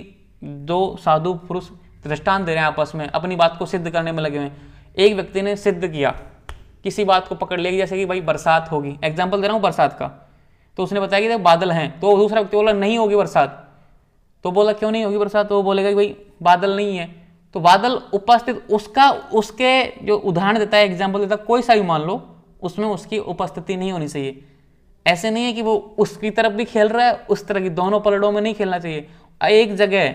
दो साधु पुरुष दृष्टान दे रहे हैं आपस में अपनी बात को सिद्ध करने में लगे हुए एक व्यक्ति ने सिद्ध किया किसी बात को पकड़ लेगी जैसे कि भाई बरसात होगी एग्जाम्पल दे रहा हूँ बरसात का तो उसने बताया कि बादल हैं तो दूसरा व्यक्ति बोला नहीं होगी बरसात तो बोला क्यों नहीं होगी बरसात तो बोलेगा कि भाई बादल नहीं है तो बादल उपस्थित उसका उसके जो उदाहरण देता है एग्जाम्पल देता है कोई सा भी मान लो उसमें उसकी उपस्थिति नहीं होनी चाहिए ऐसे नहीं है कि वो उसकी तरफ भी खेल रहा है उस तरह की दोनों पलटों में नहीं खेलना चाहिए एक जगह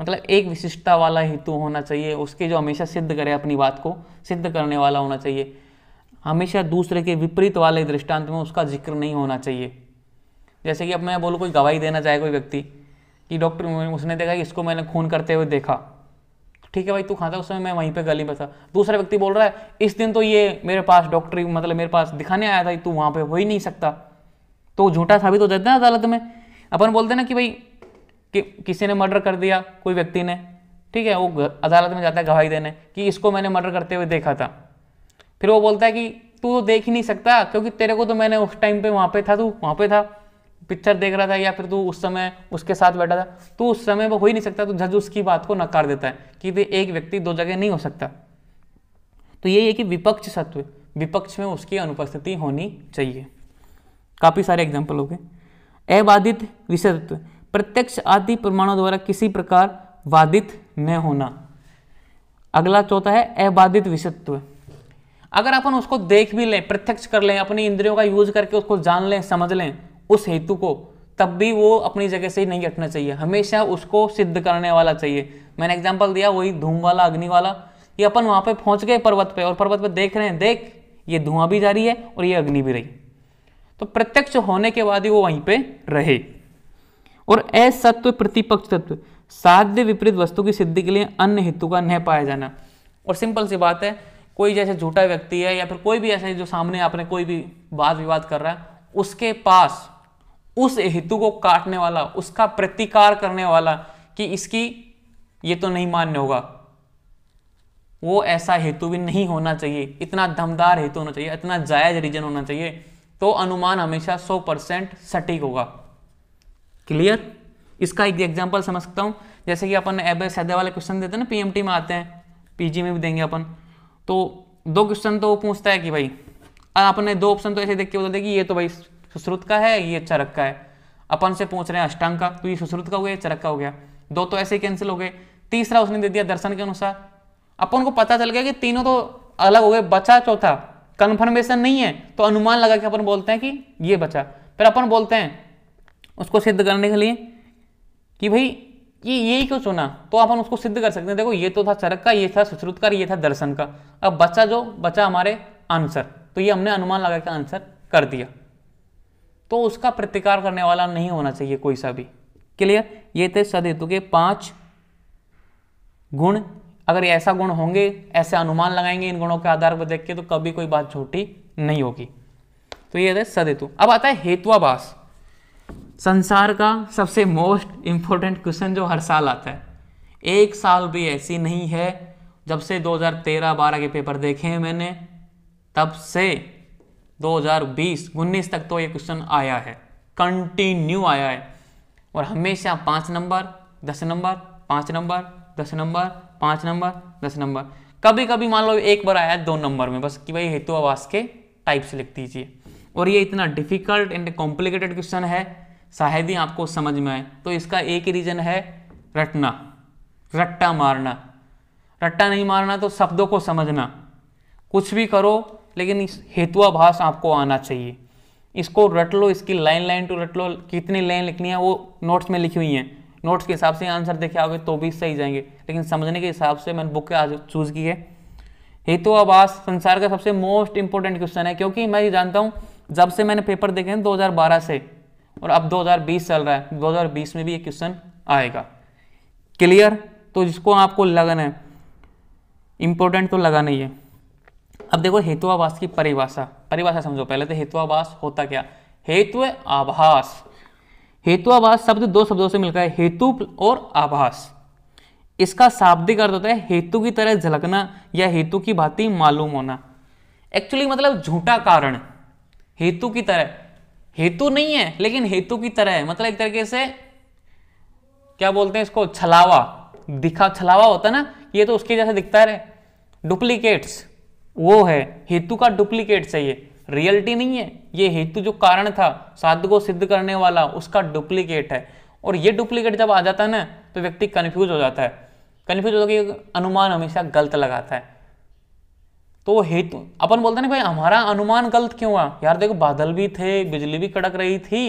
मतलब एक विशिष्टता वाला हेतु होना चाहिए उसके जो हमेशा सिद्ध करे अपनी बात को सिद्ध करने वाला होना चाहिए हमेशा दूसरे के विपरीत वाले दृष्टांत में उसका जिक्र नहीं होना चाहिए जैसे कि अब मैं बोलूँ कोई गवाही देना चाहे कोई व्यक्ति कि डॉक्टर उसने देखा कि इसको मैंने खून करते हुए देखा ठीक है भाई तू खाता उस समय मैं वहीं पे गली में था दूसरा व्यक्ति बोल रहा है इस दिन तो ये मेरे पास डॉक्टरी मतलब मेरे पास दिखाने आया था तू वहाँ पे हो ही नहीं सकता तो झूठा साबित हो जाता है अदालत में अपन बोलते ना कि भाई कि किसी ने मर्डर कर दिया कोई व्यक्ति ने ठीक है वो अदालत में जाता है गवाही देने कि इसको मैंने मर्डर करते हुए देखा था फिर वो बोलता है कि तू तो देख ही नहीं सकता क्योंकि तेरे को तो मैंने उस टाइम पे वहाँ पे था तू वहाँ पे था पिक्चर देख रहा था या फिर तू उस समय उसके साथ बैठा था तो उस समय वो हो ही नहीं सकता तो जज उसकी बात को नकार देता है कि एक व्यक्ति दो जगह नहीं हो सकता तो यही है कि विपक्ष सत्व विपक्ष में उसकी अनुपस्थिति होनी चाहिए काफ़ी सारे एग्जाम्पल हो गए अबाधित विषयत्व प्रत्यक्ष आदि प्रमाणों द्वारा किसी प्रकार बाधित न होना अगला चौथा है अबाधित विषयत्व अगर अपन उसको देख भी लें प्रत्यक्ष कर लें अपनी इंद्रियों का यूज करके उसको जान लें समझ लें उस हेतु को तब भी वो अपनी जगह से ही नहीं हटना चाहिए हमेशा उसको सिद्ध करने वाला चाहिए मैंने एग्जाम्पल दिया वही धूम वाला अग्नि वाला ये अपन वहाँ पे पहुँच गए पर्वत पे और पर्वत पे देख रहे हैं देख ये धुआं भी जारी है और ये अग्नि भी रही तो प्रत्यक्ष होने के बाद ही वो वहीं पे रहे और असत्व प्रतिपक्ष तत्व साध्य विपरीत वस्तु की सिद्धि के लिए अन्य हेतु का न पाया जाना और सिंपल सी बात है कोई जैसे झूठा व्यक्ति है या फिर कोई भी ऐसा जो सामने आपने कोई भी वाद विवाद कर रहा है उसके पास उस हेतु को काटने वाला उसका प्रतिकार करने वाला कि इसकी ये तो नहीं मान्य होगा वो ऐसा हेतु भी नहीं होना चाहिए इतना दमदार हेतु होना चाहिए इतना जायज रीजन होना चाहिए तो अनुमान हमेशा 100 परसेंट सटीक होगा क्लियर इसका एक एग्जाम्पल समझ सकता हूँ जैसे कि अपन एब सदे वाले क्वेश्चन देते हैं ना पीएमटी में आते हैं पीजी में भी देंगे अपन तो दो क्वेश्चन तो वो पूछता है कि भाई आपने दो ऑप्शन तो ऐसे देख के बोलते कि ये तो भाई सुश्रुत का है ये चरक का है अपन से पूछ रहे हैं अष्टांग का तो ये सुश्रुत का हो गया चरक का हो गया दो तो ऐसे कैंसिल हो गए तीसरा उसने दे दिया दर्शन के अनुसार अपन को पता चल गया कि तीनों तो अलग हो गए बचा चौथा कन्फर्मेशन नहीं है तो अनुमान लगा के अपन बोलते हैं कि ये बचा फिर अपन बोलते हैं उसको सिद्ध करने के लिए कि भाई ये यही क्यों चुना तो अपन उसको सिद्ध कर सकते हैं देखो ये तो था चरक का ये था सुश्रुत का ये था दर्शन का अब बचा जो बचा हमारे आंसर तो ये हमने अनुमान लगा के आंसर कर दिया तो उसका प्रतिकार करने वाला नहीं होना चाहिए कोई सा भी क्लियर ये थे सदहेतु के पांच गुण अगर ऐसा गुण होंगे ऐसे अनुमान लगाएंगे इन गुणों के आधार पर देख के तो कभी कोई बात झूठी नहीं होगी तो ये थे सदहेतु अब आता है हेतुआभास संसार का सबसे मोस्ट इम्पोर्टेंट क्वेश्चन जो हर साल आता है एक साल भी ऐसी नहीं है जब से 2013-12 के पेपर देखे हैं मैंने तब से 2020 उन्नीस तक तो ये क्वेश्चन आया है कंटिन्यू आया है और हमेशा पाँच नंबर दस नंबर पाँच नंबर दस नंबर पाँच नंबर दस नंबर कभी कभी मान लो एक बार आया दो नंबर में बस कि भाई हेतु आवास के टाइप से लिख दीजिए और ये इतना डिफिकल्ट एंड कॉम्प्लिकेटेड क्वेश्चन है शायद ही आपको समझ में आए तो इसका एक ही रीज़न है रटना रट्टा मारना रट्टा नहीं मारना तो शब्दों को समझना कुछ भी करो लेकिन इस हेतुआभास आपको आना चाहिए इसको रट लो इसकी लाइन लाइन टू रट लो कितनी लाइन लिखनी है वो नोट्स में लिखी हुई हैं नोट्स के हिसाब से आंसर देखे आओगे तो भी सही जाएंगे लेकिन समझने के हिसाब से मैंने बुक आज चूज की है हेतु आवास संसार का सबसे मोस्ट इंपॉर्टेंट क्वेश्चन है क्योंकि मैं ये जानता हूँ जब से मैंने पेपर देखे हैं 2012 से और अब 2020 चल रहा है 2020 में भी ये क्वेश्चन आएगा क्लियर तो जिसको आपको लगन है इंपॉर्टेंट तो लगा नहीं है अब देखो हेतुआवास की परिभाषा परिभाषा समझो पहले तो हेतुआवास होता क्या हेतु आभास हेतुआवास शब्द दो शब्दों से मिलकर है हेतु और आभास इसका शाब्दिक अर्थ होता है हेतु की तरह झलकना या हेतु की भांति मालूम होना एक्चुअली मतलब झूठा कारण हेतु की तरह हेतु नहीं है लेकिन हेतु की तरह है मतलब एक तरीके से क्या बोलते हैं इसको छलावा दिखा छलावा होता है ना ये तो उसके जैसे दिखता है डुप्लीकेट्स वो है हेतु का डुप्लीकेट चाहिए रियलिटी नहीं है ये हेतु जो कारण था साधु को सिद्ध करने वाला उसका डुप्लीकेट है और ये डुप्लीकेट जब आ जाता है ना तो व्यक्ति कन्फ्यूज हो जाता है कन्फ्यूज होता है कि अनुमान हमेशा गलत लगाता है तो हेतु अपन बोलते ना भाई हमारा अनुमान गलत क्यों हुआ यार देखो बादल भी थे बिजली भी कड़क रही थी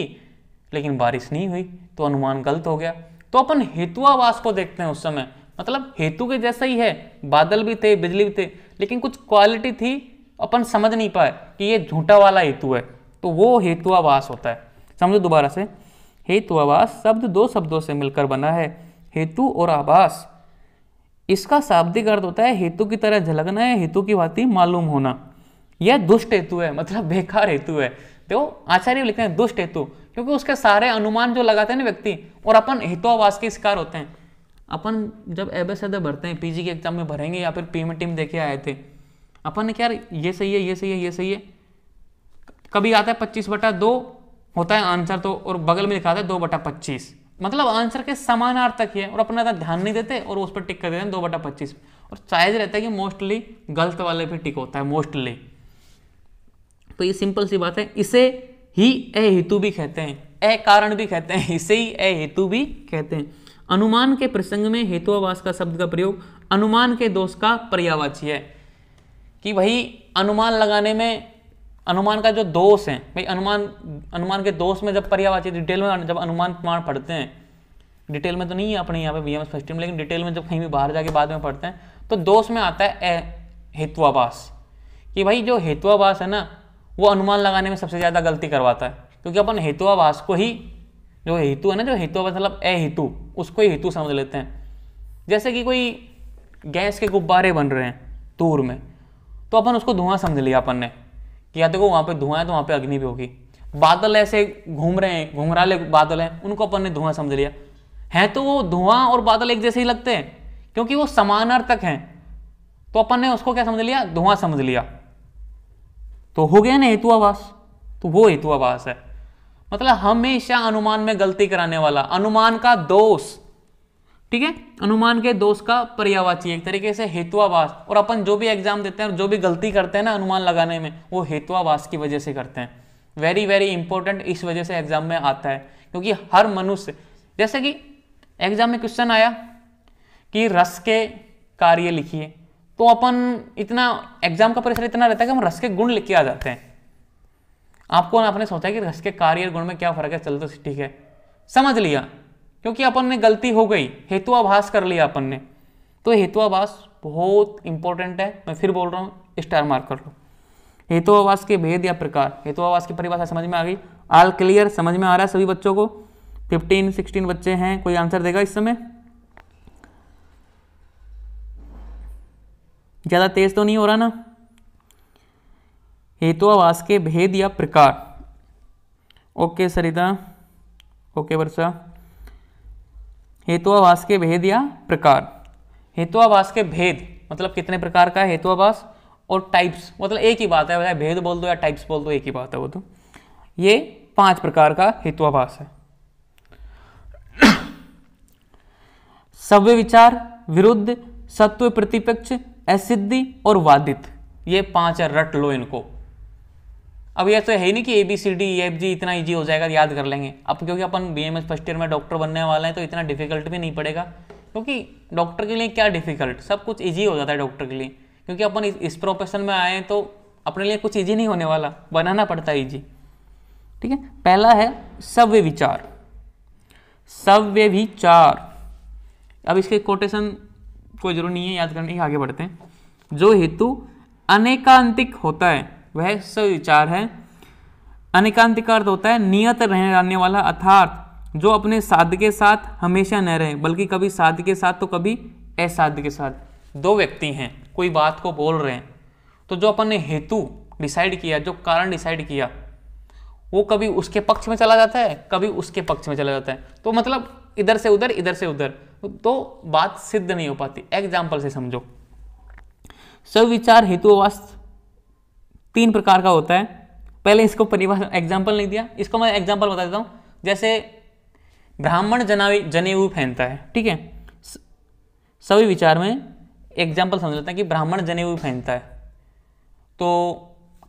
लेकिन बारिश नहीं हुई तो अनुमान गलत हो गया तो अपन हेतुआवास को देखते हैं उस समय मतलब हेतु के जैसा ही है बादल भी थे बिजली भी थे लेकिन कुछ क्वालिटी थी अपन समझ नहीं पाए कि ये झूठा वाला हेतु है तो वो हेतुआवास होता है समझो दोबारा से हेतुआवास शब्द दो शब्दों से मिलकर बना है हेतु और आवास इसका शाब्दिक अर्थ होता है हेतु की तरह झलकना है हेतु की भांति मालूम होना यह दुष्ट हेतु है मतलब बेकार हेतु है देखो आचार्य लिखते हैं दुष्ट हेतु क्योंकि उसके सारे अनुमान जो लगाते हैं ना व्यक्ति और अपन हेतुआवास के शिकार होते हैं अपन जब एबे सदे e भरते हैं पीजी के एग्जाम में भरेंगे या फिर पी में टीम देखे आए थे अपन ने क्या ये सही है ये सही है ये सही है कभी आता है पच्चीस बटा दो होता है आंसर तो और बगल में लिखा था दो बटा पच्चीस मतलब आंसर के समानार्थक ही है और अपना ज़्यादा ध्यान नहीं देते और उस पर टिक कर देते हैं दो बटा पच्चीस और शायद रहता है कि मोस्टली गलत वाले पे टिक होता है मोस्टली तो ये सिंपल सी बात है इसे ही ए हेतु भी कहते हैं ए कारण भी कहते हैं इसे ही ए हेतु भी कहते हैं अनुमान के प्रसंग में हेतुआवास का शब्द का प्रयोग अनुमान के दोष का पर्यावाची है कि भाई अनुमान लगाने में अनुमान का जो दोष है भाई अनुमान अनुमान के दोष में जब पर्यावाची डिटेल में जब अनुमान प्रमाण पढ़ते हैं डिटेल में तो नहीं है अपने यहाँ पे बी एम फर्स्ट में लेकिन डिटेल में जब कहीं भी बाहर जाके बाद में पढ़ते हैं तो दोष में आता है हेतुआवास कि भाई जो हेतुआवास है ना वो अनुमान लगाने में सबसे ज़्यादा गलती करवाता है क्योंकि अपन हेतुआवास को ही जो हेतु है ना जो हेतु मतलब ए हेतु उसको ही हेतु समझ लेते हैं जैसे कि कोई गैस के गुब्बारे बन रहे हैं दूर में तो अपन उसको धुआं समझ लिया अपन ने कि या देखो वहाँ पे धुआं है तो वहाँ पे अग्नि भी होगी बादल ऐसे घूम रहे हैं घुंघराले बादल हैं उनको अपन ने धुआं समझ लिया हैं तो वो धुआं और बादल एक जैसे ही लगते हैं क्योंकि वो समानार्थक हैं तो अपन ने उसको क्या समझ लिया धुआं समझ लिया तो हो गया ना हेतु आवास तो वो हेतु आवास है मतलब हमेशा अनुमान में गलती कराने वाला अनुमान का दोष ठीक है अनुमान के दोष का पर्यावाची एक तरीके से हेतुआवास और अपन जो भी एग्जाम देते हैं जो भी गलती करते हैं ना अनुमान लगाने में वो हेतुआवास की वजह से करते हैं वेरी वेरी इंपॉर्टेंट इस वजह से एग्जाम में आता है क्योंकि हर मनुष्य जैसे कि एग्जाम में क्वेश्चन आया कि रस के कार्य लिखिए तो अपन इतना एग्जाम का प्रेशर इतना रहता है कि हम रस के गुण लिख के आ जाते हैं आपको आपने सोचा कि रस के कार्य गुण में क्या फर्क है चल तो ठीक है समझ लिया क्योंकि अपन ने गलती हो गई हेतुआभास कर लिया अपन ने तो हेतुआभास बहुत इंपॉर्टेंट है मैं फिर बोल रहा हूँ स्टार मार्क कर लो हेतुआवास के भेद या प्रकार हेतुआवास की परिभाषा समझ में आ गई आल क्लियर समझ में आ रहा है सभी बच्चों को फिफ्टीन सिक्सटीन बच्चे हैं कोई आंसर देगा इस समय ज़्यादा तेज तो नहीं हो रहा ना हेतुआवास के भेद या प्रकार ओके सरिता ओके वर्षा आवास के भेद या प्रकार आवास के भेद मतलब कितने प्रकार का है आवास और टाइप्स मतलब एक ही बात है चाहे भेद बोल दो या टाइप्स बोल दो एक ही बात है वो तो ये पांच प्रकार का आवास है सव्य विचार विरुद्ध सत्व प्रतिपक्ष असिद्धि और वादित ये पांच है रट लो इनको अब यह तो है ही नहीं कि A B C D F G इतना ईजी हो जाएगा याद कर लेंगे अब क्योंकि अपन B M S first year में डॉक्टर बनने वाला है तो इतना डिफिकल्ट भी नहीं पड़ेगा क्योंकि डॉक्टर के लिए क्या डिफिकल्ट सब कुछ ईजी हो जाता है डॉक्टर के लिए क्योंकि अपन इस, प्रोफेशन में आए हैं तो अपने लिए कुछ ईजी नहीं होने वाला बनाना पड़ता है ईजी ठीक है पहला है सव्य विचार सव्य विचार अब इसके कोटेशन कोई जरूर नहीं है याद करने के आगे बढ़ते हैं जो हेतु अनेकांतिक होता है वह सविचार है अनेकांतिक अर्थ तो होता है नियत रहने रहने वाला अर्थार्थ जो अपने साध के साथ हमेशा न रहे बल्कि कभी साध के साथ तो कभी असाध के साथ दो व्यक्ति हैं कोई बात को बोल रहे हैं तो जो अपन ने हेतु डिसाइड किया जो कारण डिसाइड किया वो कभी उसके पक्ष में चला जाता है कभी उसके पक्ष में चला जाता है तो मतलब इधर से उधर इधर से उधर तो बात सिद्ध नहीं हो पाती एग्जाम्पल से समझो सविचार हेतु तीन प्रकार का होता है पहले इसको परिभाषा एग्जाम्पल नहीं दिया इसको मैं एग्जाम्पल बता देता हूँ जैसे ब्राह्मण जनावी जनेऊ पहनता है ठीक है सभी विचार में एग्जाम्पल समझ लेते हैं कि ब्राह्मण जनेऊ पहनता है तो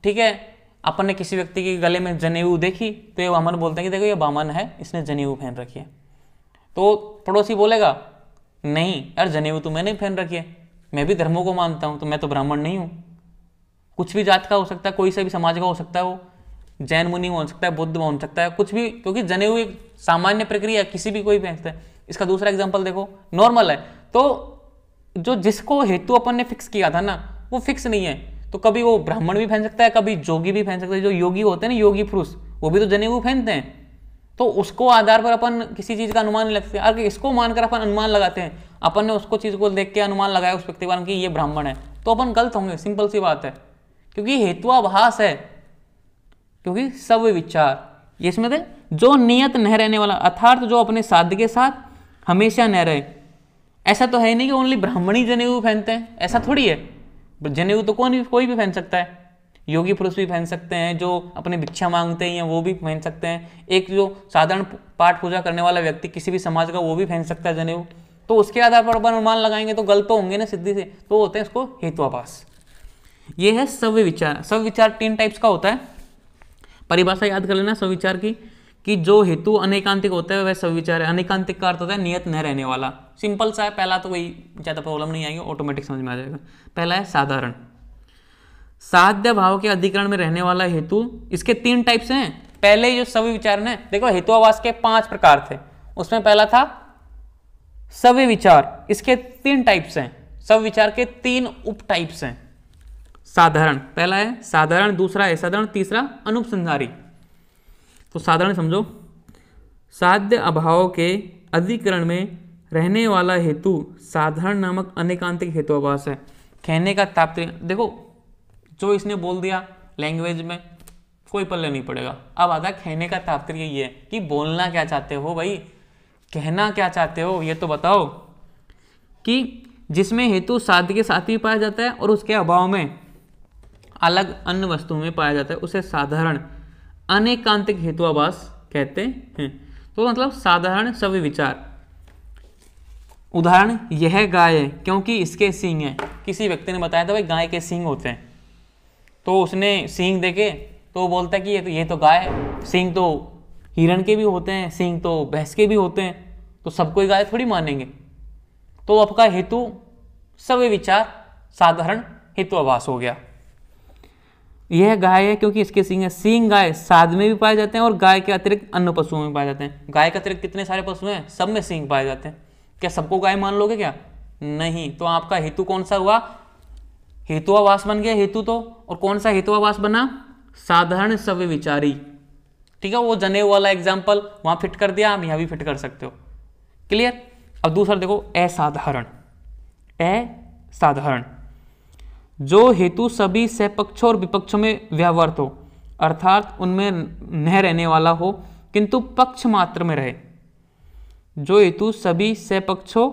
ठीक है अपन ने किसी व्यक्ति के गले में जनेऊ देखी तो ये ब्राह्मण बोलते हैं कि देखो ये ब्राह्मण है इसने जनेऊ पहन रखी है तो पड़ोसी बोलेगा नहीं यार जनेऊ तो मैंने पहन रखी है मैं भी धर्मों को मानता हूँ तो मैं तो ब्राह्मण नहीं हूँ कुछ भी जात का हो सकता है कोई से भी समाज का हो सकता है वो जैन मुनि हो सकता है बुद्ध हो सकता है कुछ भी क्योंकि जने हुए सामान्य प्रक्रिया किसी भी कोई भी है इसका दूसरा एग्जाम्पल देखो नॉर्मल है तो जो जिसको हेतु अपन ने फिक्स किया था ना वो फिक्स नहीं है तो कभी वो ब्राह्मण भी फैन सकता है कभी जोगी भी फैन सकता है जो योगी होते हैं ना योगी पुरुष वो भी तो जने हुए पहनते हैं तो उसको आधार पर अपन किसी चीज़ का अनुमान नहीं लगता अगर इसको मानकर अपन अनुमान लगाते हैं अपन ने उसको चीज़ को देख के अनुमान लगाया उस व्यक्ति के बारे में कि ये ब्राह्मण है तो अपन गलत होंगे सिंपल सी बात है क्योंकि हेतुआभास है क्योंकि सब विचार ये इसमें थे जो नियत न रहने वाला अर्थात जो अपने साध के साथ हमेशा न रहे ऐसा तो है नहीं कि ओनली ब्राह्मणी जनेऊ पहनते हैं ऐसा थोड़ी है जनेऊ तो कौन भी कोई भी पहन सकता है योगी पुरुष भी पहन सकते हैं जो अपने भिक्षा मांगते हैं वो भी पहन सकते हैं एक जो साधारण पाठ पूजा करने वाला व्यक्ति किसी भी समाज का वो भी पहन सकता है जनेऊ तो उसके आधार पर अपन अनुमान लगाएंगे तो गलत तो होंगे ना सिद्धि से तो होते हैं उसको हेतुआपास ये है सव्य विचार सव्य विचार तीन टाइप्स का होता है परिभाषा याद कर लेना सविचार की कि जो हेतु अनेकांतिक होता है वह सविचार है अनेकांतिक का अर्थ होता है नियत न रहने वाला सिंपल सा है पहला तो वही ज़्यादा प्रॉब्लम नहीं आएगी ऑटोमेटिक समझ में आ जाएगा पहला है साधारण साध्य भाव के अधिकरण में रहने वाला हेतु इसके तीन टाइप्स हैं पहले जो सव्य विचार ने देखो हेतु आवास के पांच प्रकार थे उसमें पहला था सव्य विचार इसके तीन टाइप्स हैं सव विचार के तीन उप टाइप्स हैं साधारण पहला है साधारण दूसरा है साधारण तीसरा अनुपसंधारी तो साधारण समझो साध्य अभाव के अधिकरण में रहने वाला हेतु साधारण नामक अनेकांतिक हेतु आभास है कहने का तात्पर्य देखो जो इसने बोल दिया लैंग्वेज में कोई पल्ले नहीं पड़ेगा अब आता कहने का तात्पर्य ये है कि बोलना क्या चाहते हो भाई कहना क्या चाहते हो ये तो बताओ कि जिसमें हेतु साध्य के साथ ही पाया जाता है और उसके अभाव में अलग अन्य वस्तुओं में पाया जाता है उसे साधारण अनेकांतिक हेतुआवास कहते हैं तो मतलब साधारण सभी विचार उदाहरण यह गाय है क्योंकि इसके सिंह हैं किसी व्यक्ति ने बताया था भाई गाय के सिंह होते हैं तो उसने सिंह देखे तो बोलता है कि ये तो ये तो गाय सिंह तो हिरण के भी होते हैं सिंह तो भैंस के भी होते हैं तो सबको ही गाय थोड़ी मानेंगे तो आपका हेतु सभी विचार साधारण हेतु आवास हो गया यह गाय है क्योंकि इसके सिंह है सिंह गाय साध में भी पाए जाते हैं और गाय के अतिरिक्त अन्य पशुओं में पाए जाते हैं गाय के अतिरिक्त कितने सारे पशु हैं सब में सिंह पाए जाते हैं क्या सबको गाय मान लोगे क्या नहीं तो आपका हेतु कौन सा हुआ हेतुआवास बन गया हेतु तो और कौन सा हेतुआवास बना साधारण सव्य विचारी ठीक है वो जने वाला एग्जाम्पल वहां फिट कर दिया आप यहां भी फिट कर सकते हो क्लियर अब दूसरा देखो असाधारण असाधारण जो हेतु सभी सहपक्षों और विपक्षों में व्यावर्त हो अर्थात उनमें न रहने वाला हो किंतु पक्ष मात्र में रहे जो हेतु सभी सहपक्षों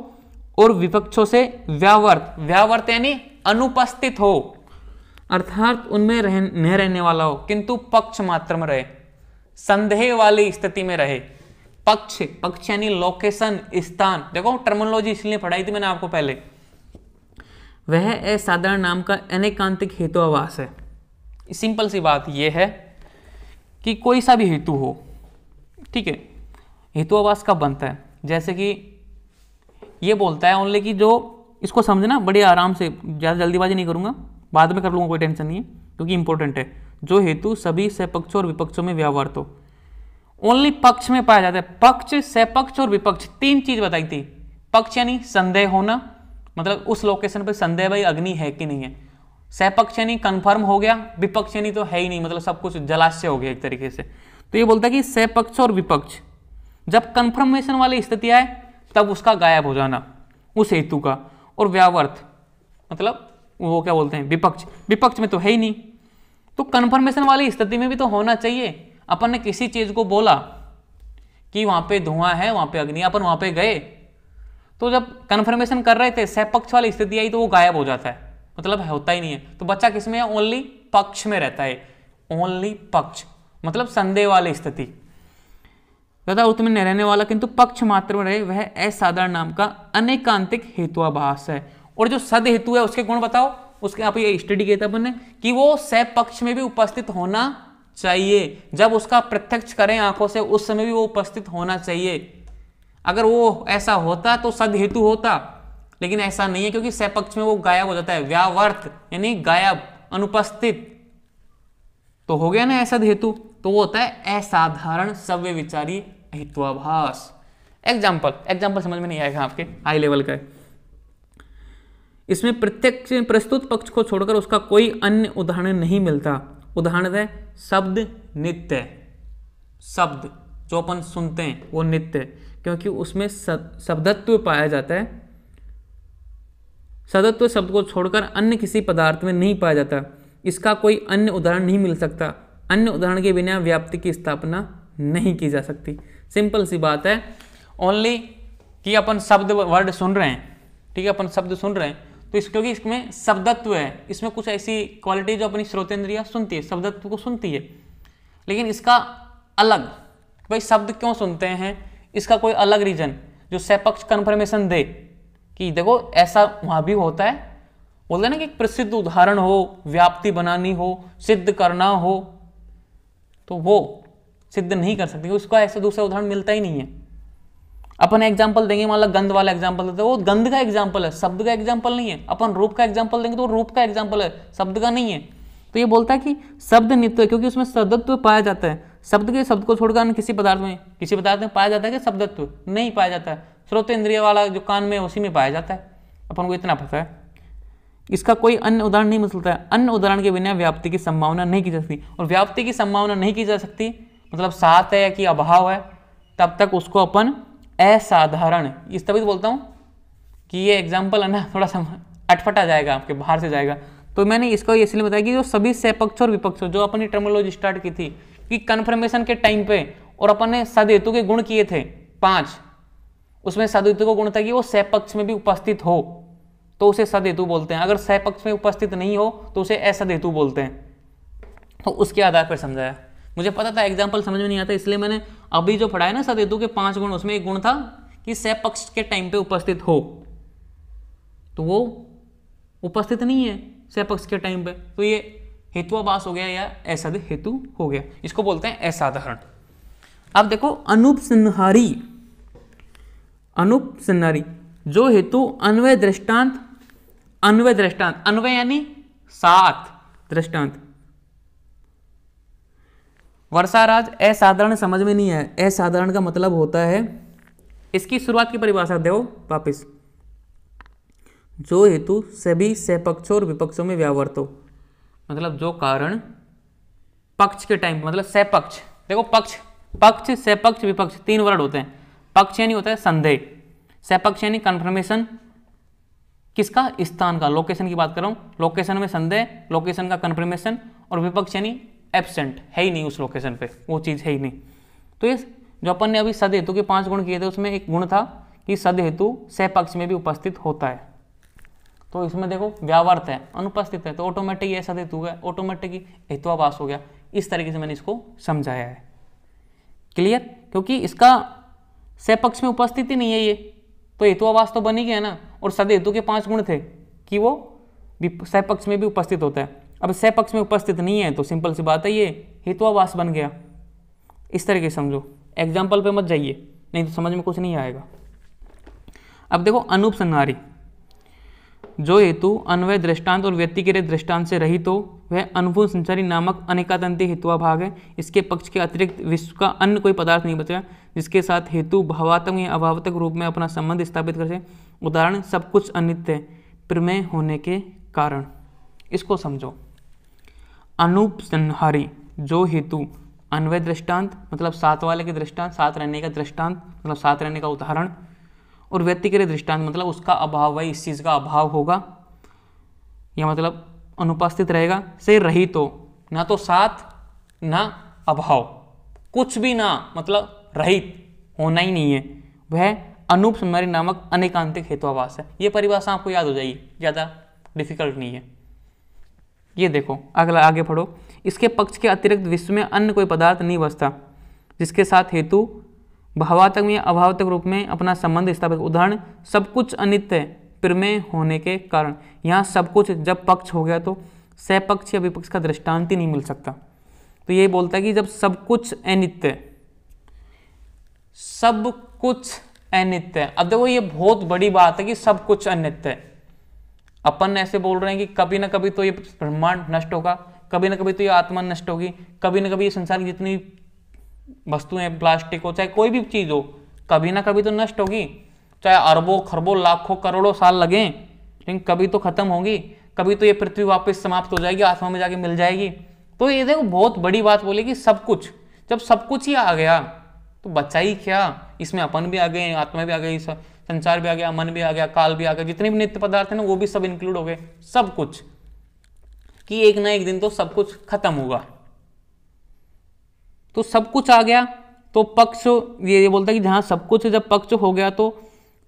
और विपक्षों से व्यावर्त व्यावर्त यानी अनुपस्थित हो अर्थात उनमें रह न रहने वाला हो किंतु पक्ष मात्र में रहे संदेह वाली स्थिति में रहे पक्ष पक्ष यानी लोकेशन स्थान देखो टर्मोलॉजी इसलिए पढ़ाई थी मैंने आपको पहले वह असाधारण नाम का अनेकांतिक हेतु आवास है सिंपल सी बात यह है कि कोई सा भी हेतु हो ठीक है हेतु आवास कब बनता है जैसे कि यह बोलता है ओनली कि जो इसको समझना बड़े आराम से ज़्यादा जल्दीबाजी नहीं करूँगा बाद में कर लूँगा कोई टेंशन नहीं है क्योंकि इंपॉर्टेंट है जो हेतु सभी सपक्षों और विपक्षों में व्यवहार हो ओनली पक्ष में पाया जाता है पक्ष सपक्ष और विपक्ष तीन चीज़ बताई थी पक्ष यानी संदेह होना मतलब उस लोकेशन पर संदेह भाई अग्नि है कि नहीं है सहपक्ष यानी कन्फर्म हो गया विपक्ष यानी तो है ही नहीं मतलब सब कुछ जलाशय हो गया एक तरीके से तो ये बोलता है कि सहपक्ष और विपक्ष जब कन्फर्मेशन वाली स्थिति आए तब उसका गायब हो जाना उस हेतु का और व्यावर्थ मतलब वो क्या बोलते हैं विपक्ष विपक्ष में तो है ही नहीं तो कन्फर्मेशन वाली स्थिति में भी तो होना चाहिए अपन ने किसी चीज़ को बोला कि वहां पे धुआं है वहां पे अग्नि अपन वहां पे गए तो जब कन्फर्मेशन कर रहे थे सपक्ष वाली स्थिति आई तो वो गायब हो जाता है मतलब होता ही नहीं है तो बच्चा किस में है ओनली पक्ष में रहता है ओनली पक्ष मतलब संदेह वाली स्थिति तथा उत्तम न रहने वाला किंतु पक्ष मात्र में रहे वह असाधारण नाम का अनेकांतिक हेतुआभास है और जो सद हेतु है उसके गुण बताओ उसके आप ये स्टडी किया था अपन ने कि वो सपक्ष में भी उपस्थित होना चाहिए जब उसका प्रत्यक्ष करें आंखों से उस समय भी वो उपस्थित होना चाहिए अगर वो ऐसा होता तो सद हेतु होता लेकिन ऐसा नहीं है क्योंकि सपक्ष में वो गायब हो जाता है व्यावर्थ यानी गायब अनुपस्थित तो हो गया ना ऐसा हेतु तो वो होता है असाधारण सव्य विचारी हित्वाभास एग्जाम्पल एग्जाम्पल समझ में नहीं आएगा आपके हाई लेवल का इसमें प्रत्यक्ष प्रस्तुत पक्ष को छोड़कर उसका कोई अन्य उदाहरण नहीं मिलता उदाहरण है शब्द नित्य शब्द जो अपन सुनते हैं वो नित्य क्योंकि उसमें शब्दत्व पाया जाता है सदत्व शब्द को छोड़कर अन्य किसी पदार्थ में नहीं पाया जाता इसका कोई अन्य उदाहरण नहीं मिल सकता अन्य उदाहरण के बिना व्याप्ति की स्थापना नहीं की जा सकती सिंपल सी बात है ओनली कि अपन शब्द वर्ड सुन रहे हैं ठीक है अपन शब्द सुन रहे हैं तो इस क्योंकि इसमें शब्दत्व है इसमें कुछ ऐसी क्वालिटी जो अपनी श्रोतेंद्रिया सुनती है शब्दत्व को सुनती है लेकिन इसका अलग भाई शब्द क्यों सुनते हैं इसका कोई अलग रीजन जो सपक्ष कन्फर्मेशन दे कि देखो ऐसा वहां भी होता है बोलते ना कि प्रसिद्ध उदाहरण हो व्याप्ति बनानी हो सिद्ध करना हो तो वो सिद्ध नहीं कर सकते उसका ऐसा दूसरा उदाहरण मिलता ही नहीं है अपन एग्जाम्पल देंगे मान लो गंध वाला एग्जाम्पल देते वो गंध का एग्जाम्पल है शब्द का एग्जाम्पल नहीं है अपन रूप का एग्जाम्पल देंगे तो रूप का एग्जाम्पल है शब्द का नहीं है तो ये बोलता है कि शब्द नित्य क्योंकि उसमें सदत्व पाया जाता है शब्द के शब्द को छोड़कर अन्य किसी पदार्थ में किसी पदार्थ में पाया जाता है कि शब्दत्व नहीं पाया जाता है स्रोत इंद्रिय वाला जो कान में उसी में पाया जाता है अपन को इतना पता है इसका कोई अन्य उदाहरण नहीं मिल सकता है अन्य उदाहरण के बिना व्याप्ति की संभावना नहीं की जा सकती और व्याप्ति की संभावना नहीं की जा सकती मतलब साथ है कि अभाव है तब तक उसको अपन असाधारण इस तभी तो बोलता हूँ कि ये एग्जाम्पल है ना थोड़ा सा अटफटा जाएगा आपके बाहर से जाएगा तो मैंने इसको इसलिए बताया कि जो सभी सपक्ष और विपक्ष जो अपनी टर्मोलॉजी स्टार्ट की थी कि कन्फर्मेशन के टाइम पे और अपन ने सदहेतु के गुण किए थे पांच उसमें सदहेतु का गुण था कि वो सपक्ष में भी उपस्थित हो तो उसे सदहेतु बोलते हैं अगर सपक्ष में उपस्थित नहीं हो तो उसे असदहेतु बोलते हैं तो उसके आधार पर समझाया मुझे पता था एग्जाम्पल समझ में नहीं आता इसलिए मैंने अभी जो पढ़ाया ना सदहेतु के पांच गुण उसमें एक गुण था कि सपक्ष के टाइम पे उपस्थित हो तो वो उपस्थित नहीं है पक्ष के टाइम पे तो ये हेतुआवास हो गया या ऐसा हेतु हो गया इसको बोलते हैं असाधारण अब देखो अनुपसंहारी अनुपसंहारी जो हेतु अन्वय दृष्टांत अन्वय दृष्टांत अन्वय यानी सात दृष्टांत वर्षाराज असाधारण समझ में नहीं है असाधारण का मतलब होता है इसकी शुरुआत की परिभाषा दो वापिस जो हेतु सभी सहपक्षों और विपक्षों में व्यावर्त हो मतलब जो कारण पक्ष के टाइम मतलब सहपक्ष देखो पक्ष पक्ष सहपक्ष विपक्ष तीन वर्ड होते हैं पक्ष यानी होता है संदेह सहपक्ष यानी कन्फर्मेशन किसका स्थान का लोकेशन की बात कर रहा हूं लोकेशन में संदेह लोकेशन का कन्फर्मेशन और विपक्ष यानी एबसेंट है ही नहीं उस लोकेशन पे वो चीज़ है ही नहीं तो ये जो अपन ने अभी सद हेतु के पांच गुण किए थे उसमें एक गुण था कि सद हेतु सहपक्ष में भी उपस्थित होता है तो इसमें देखो व्यावर्त है अनुपस्थित है तो ऑटोमेटिक ऐसा देतु है ऑटोमेटिक हितवाभाष हो गया इस तरीके से मैंने इसको समझाया है क्लियर क्योंकि इसका सपक्ष में उपस्थिति नहीं है ये तो हितुआवास तो बनी गया ना और सदहेतु के पांच गुण थे कि वो सपक्ष में भी उपस्थित होता है अब सपक्ष में उपस्थित नहीं है तो सिंपल सी बात है ये हितुआवास बन गया इस तरीके से समझो एग्जाम्पल पे मत जाइए नहीं तो समझ में कुछ नहीं आएगा अब देखो अनुपसंहारी जो हेतु अन्वय दृष्टांत और व्यक्ति के दृष्टांत से रहित हो वह अनुभव संचारी नामक अनेकातंती हेतुआ भाग है इसके पक्ष के अतिरिक्त विश्व का अन्य कोई पदार्थ नहीं बचा जिसके साथ हेतु भावात्मक या अभावत्मक रूप में अपना संबंध स्थापित कर सके उदाहरण सब कुछ अनित्य प्रमेय होने के कारण इसको समझो अनुपसंहारी जो हेतु अन्वय दृष्टांत मतलब सात वाले के दृष्टांत सात रहने का दृष्टांत मतलब सात रहने का उदाहरण और लिए दृष्टांत मतलब उसका अभाव है इस चीज़ का अभाव होगा या मतलब अनुपस्थित रहेगा से रहित हो ना तो साथ ना अभाव कुछ भी ना मतलब रहित होना ही नहीं है वह अनूप सुंदरी नामक अनेकांतिक हेतुआवास है ये परिभाषा आपको याद हो जाएगी ज़्यादा डिफिकल्ट नहीं है ये देखो अगला आगे पढ़ो इसके पक्ष के अतिरिक्त विश्व में अन्य कोई पदार्थ नहीं बसता जिसके साथ हेतु भावात्मक या अभावतक रूप में अपना संबंध स्थापित उदाहरण सब कुछ अनित्य प्रमेय होने के कारण यहाँ सब कुछ जब पक्ष हो गया तो सपक्ष या विपक्ष का दृष्टांत ही नहीं मिल सकता तो ये बोलता है कि जब सब कुछ अनित्य सब कुछ अनित्य अब देखो ये बहुत बड़ी बात है कि सब कुछ अनित्य अपन ऐसे बोल रहे हैं कि कभी ना कभी तो ये ब्रह्मांड नष्ट होगा कभी ना कभी तो ये आत्मा नष्ट होगी कभी ना कभी ये संसार की जितनी वस्तुएं प्लास्टिक हो चाहे कोई भी चीज़ हो कभी ना कभी तो नष्ट होगी चाहे अरबों खरबों लाखों करोड़ों साल लगें लेकिन कभी तो ख़त्म होगी कभी तो ये पृथ्वी वापस समाप्त हो जाएगी आसमान में जाके मिल जाएगी तो ये देखो बहुत बड़ी बात बोलेगी कि सब कुछ जब सब कुछ ही आ गया तो बचा ही क्या इसमें अपन भी आ गए आत्मा भी आ गई संसार भी आ गया मन भी आ गया काल भी आ गया जितने भी नित्य पदार्थ हैं ना वो भी सब इंक्लूड हो गए सब कुछ कि एक ना एक दिन तो सब कुछ खत्म होगा तो सब कुछ आ गया तो पक्ष ये, ये बोलता है कि जहाँ सब कुछ जब पक्ष हो गया तो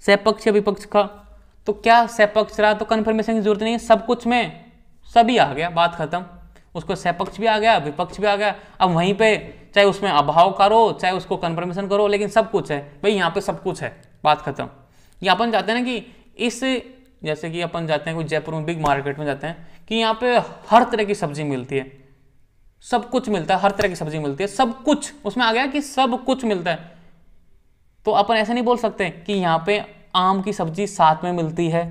सपक्ष विपक्ष का तो क्या सपक्ष रहा तो कन्फर्मेशन की जरूरत नहीं है सब कुछ में सभी आ गया बात खत्म उसको सपक्ष भी आ गया विपक्ष भी आ गया अब वहीं पे चाहे उसमें अभाव करो चाहे उसको कन्फर्मेशन करो लेकिन सब कुछ है भाई यहाँ पे सब कुछ है बात खत्म ये अपन जाते हैं ना कि इस जैसे कि अपन जाते हैं कोई जयपुर में बिग मार्केट में जाते हैं कि यहाँ पे हर तरह की सब्जी मिलती है सब कुछ मिलता है हर तरह की सब्जी मिलती है सब कुछ उसमें आ गया कि सब कुछ मिलता है तो अपन ऐसा नहीं बोल सकते कि यहाँ पे आम की सब्जी साथ में मिलती है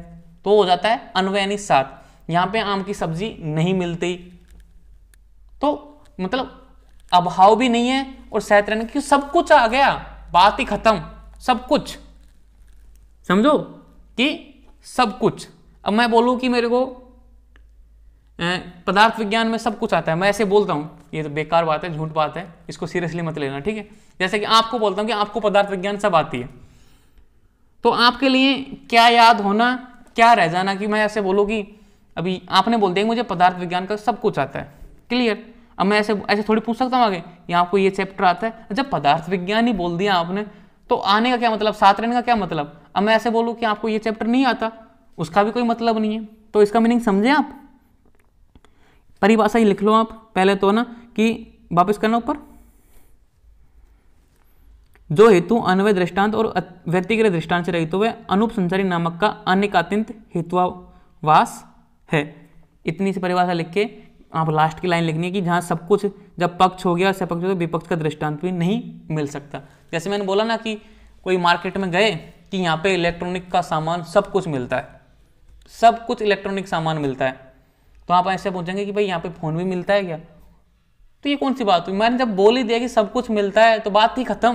तो हो जाता है अनवैनी साथ यहाँ पे आम की सब्जी नहीं मिलती तो मतलब अभाव भी नहीं है और सहत रहने की सब कुछ आ गया बात ही खत्म सब कुछ समझो कि सब कुछ अब मैं बोलूँ कि मेरे को पदार्थ विज्ञान में सब कुछ आता है मैं ऐसे बोलता हूँ ये तो बेकार बात है झूठ बात है इसको सीरियसली मत लेना ठीक है जैसे कि आपको बोलता हूँ कि आपको पदार्थ विज्ञान सब आती है तो आपके लिए क्या याद होना क्या रह जाना कि मैं ऐसे बोलूँ कि अभी आपने बोल दिया मुझे पदार्थ विज्ञान का सब कुछ आता है क्लियर अब मैं ऐसे ऐसे थोड़ी पूछ सकता हूँ आगे या आपको ये चैप्टर आता है जब अच्छा, पदार्थ विज्ञान ही बोल दिया आपने तो आने का क्या मतलब साथ रहने का क्या मतलब अब मैं ऐसे बोलूँ कि आपको ये चैप्टर नहीं आता उसका भी कोई मतलब नहीं है तो इसका मीनिंग समझें आप परिभाषा ही लिख लो आप पहले तो ना कि वापस करना ऊपर जो हेतु अनवय दृष्टांत और व्यक्तिगत दृष्टांत से रही वह अनुप अनुपसंचारी नामक का अनेकात्यंत हेतुवास है इतनी सी परिभाषा लिख के आप लास्ट की लाइन लिखनी है कि जहां सब कुछ जब पक्ष हो गया सपक्ष हो गया विपक्ष का दृष्टांत भी नहीं मिल सकता जैसे मैंने बोला ना कि कोई मार्केट में गए कि यहाँ पे इलेक्ट्रॉनिक का सामान सब कुछ मिलता है सब कुछ इलेक्ट्रॉनिक सामान मिलता है तो आप ऐसे पूछेंगे कि भाई यहाँ पे फ़ोन भी मिलता है क्या तो ये कौन सी बात हुई मैंने जब बोल ही दिया कि सब कुछ मिलता है तो बात ही खत्म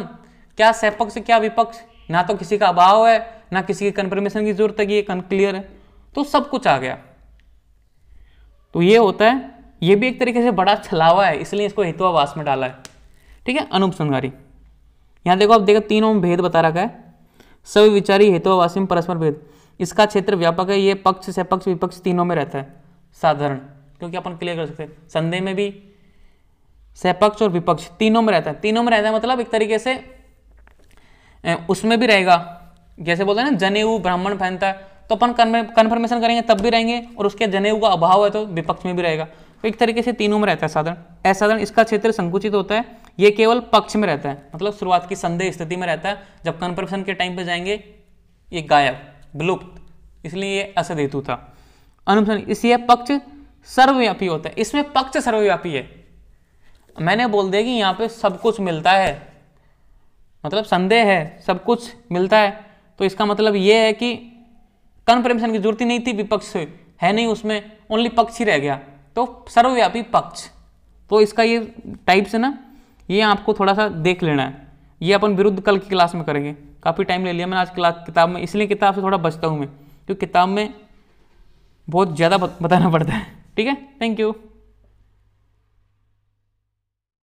क्या सपक्ष क्या विपक्ष ना तो किसी का अभाव है ना किसी की कंफर्मेशन की जरूरत है कि ये क्लियर है तो सब कुछ आ गया तो ये होता है ये भी एक तरीके से बड़ा छलावा है इसलिए इसको हितुआवास में डाला है ठीक है अनुपसंगारी यहाँ देखो आप देखो तीनों में भेद बता रखा है सभी विचारी हितुआवासी में परस्पर भेद इसका क्षेत्र व्यापक है ये पक्ष सपक्ष विपक्ष तीनों में रहता है साधारण क्योंकि अपन क्लियर कर सकते हैं संदेह में भी सहपक्ष और विपक्ष तीनों में रहता है तीनों में रहता है मतलब एक तरीके से उसमें भी रहेगा जैसे बोलते हैं ना जनेऊ ब्राह्मण पहनता है तो अपन कन्फर्मेशन करेंगे तब भी रहेंगे और उसके जनेऊ का अभाव है तो विपक्ष में भी रहेगा तो एक तरीके से तीनों में रहता है साधारण असाधारण इसका क्षेत्र संकुचित होता है ये केवल पक्ष में रहता है मतलब शुरुआत की संदेह स्थिति में रहता है जब कन्फर्मेशन के टाइम पर जाएंगे ये गायब विलुप्त इसलिए ये हेतु था अनुपसन इसलिए पक्ष सर्वव्यापी होता है इसमें पक्ष सर्वव्यापी है मैंने बोल दिया कि यहाँ पे सब कुछ मिलता है मतलब संदेह है सब कुछ मिलता है तो इसका मतलब ये है कि कन्फर्मेशन की जरूरत ही नहीं थी विपक्ष है नहीं उसमें ओनली पक्ष ही रह गया तो सर्वव्यापी पक्ष तो इसका ये टाइप्स है ना ये आपको थोड़ा सा देख लेना है ये अपन विरुद्ध कल की क्लास में करेंगे काफ़ी टाइम ले लिया मैंने आज क्लास किताब में इसलिए किताब से थोड़ा बचता हूँ मैं क्योंकि किताब में बहुत ज़्यादा बताना पड़ता है ठीक है थैंक यू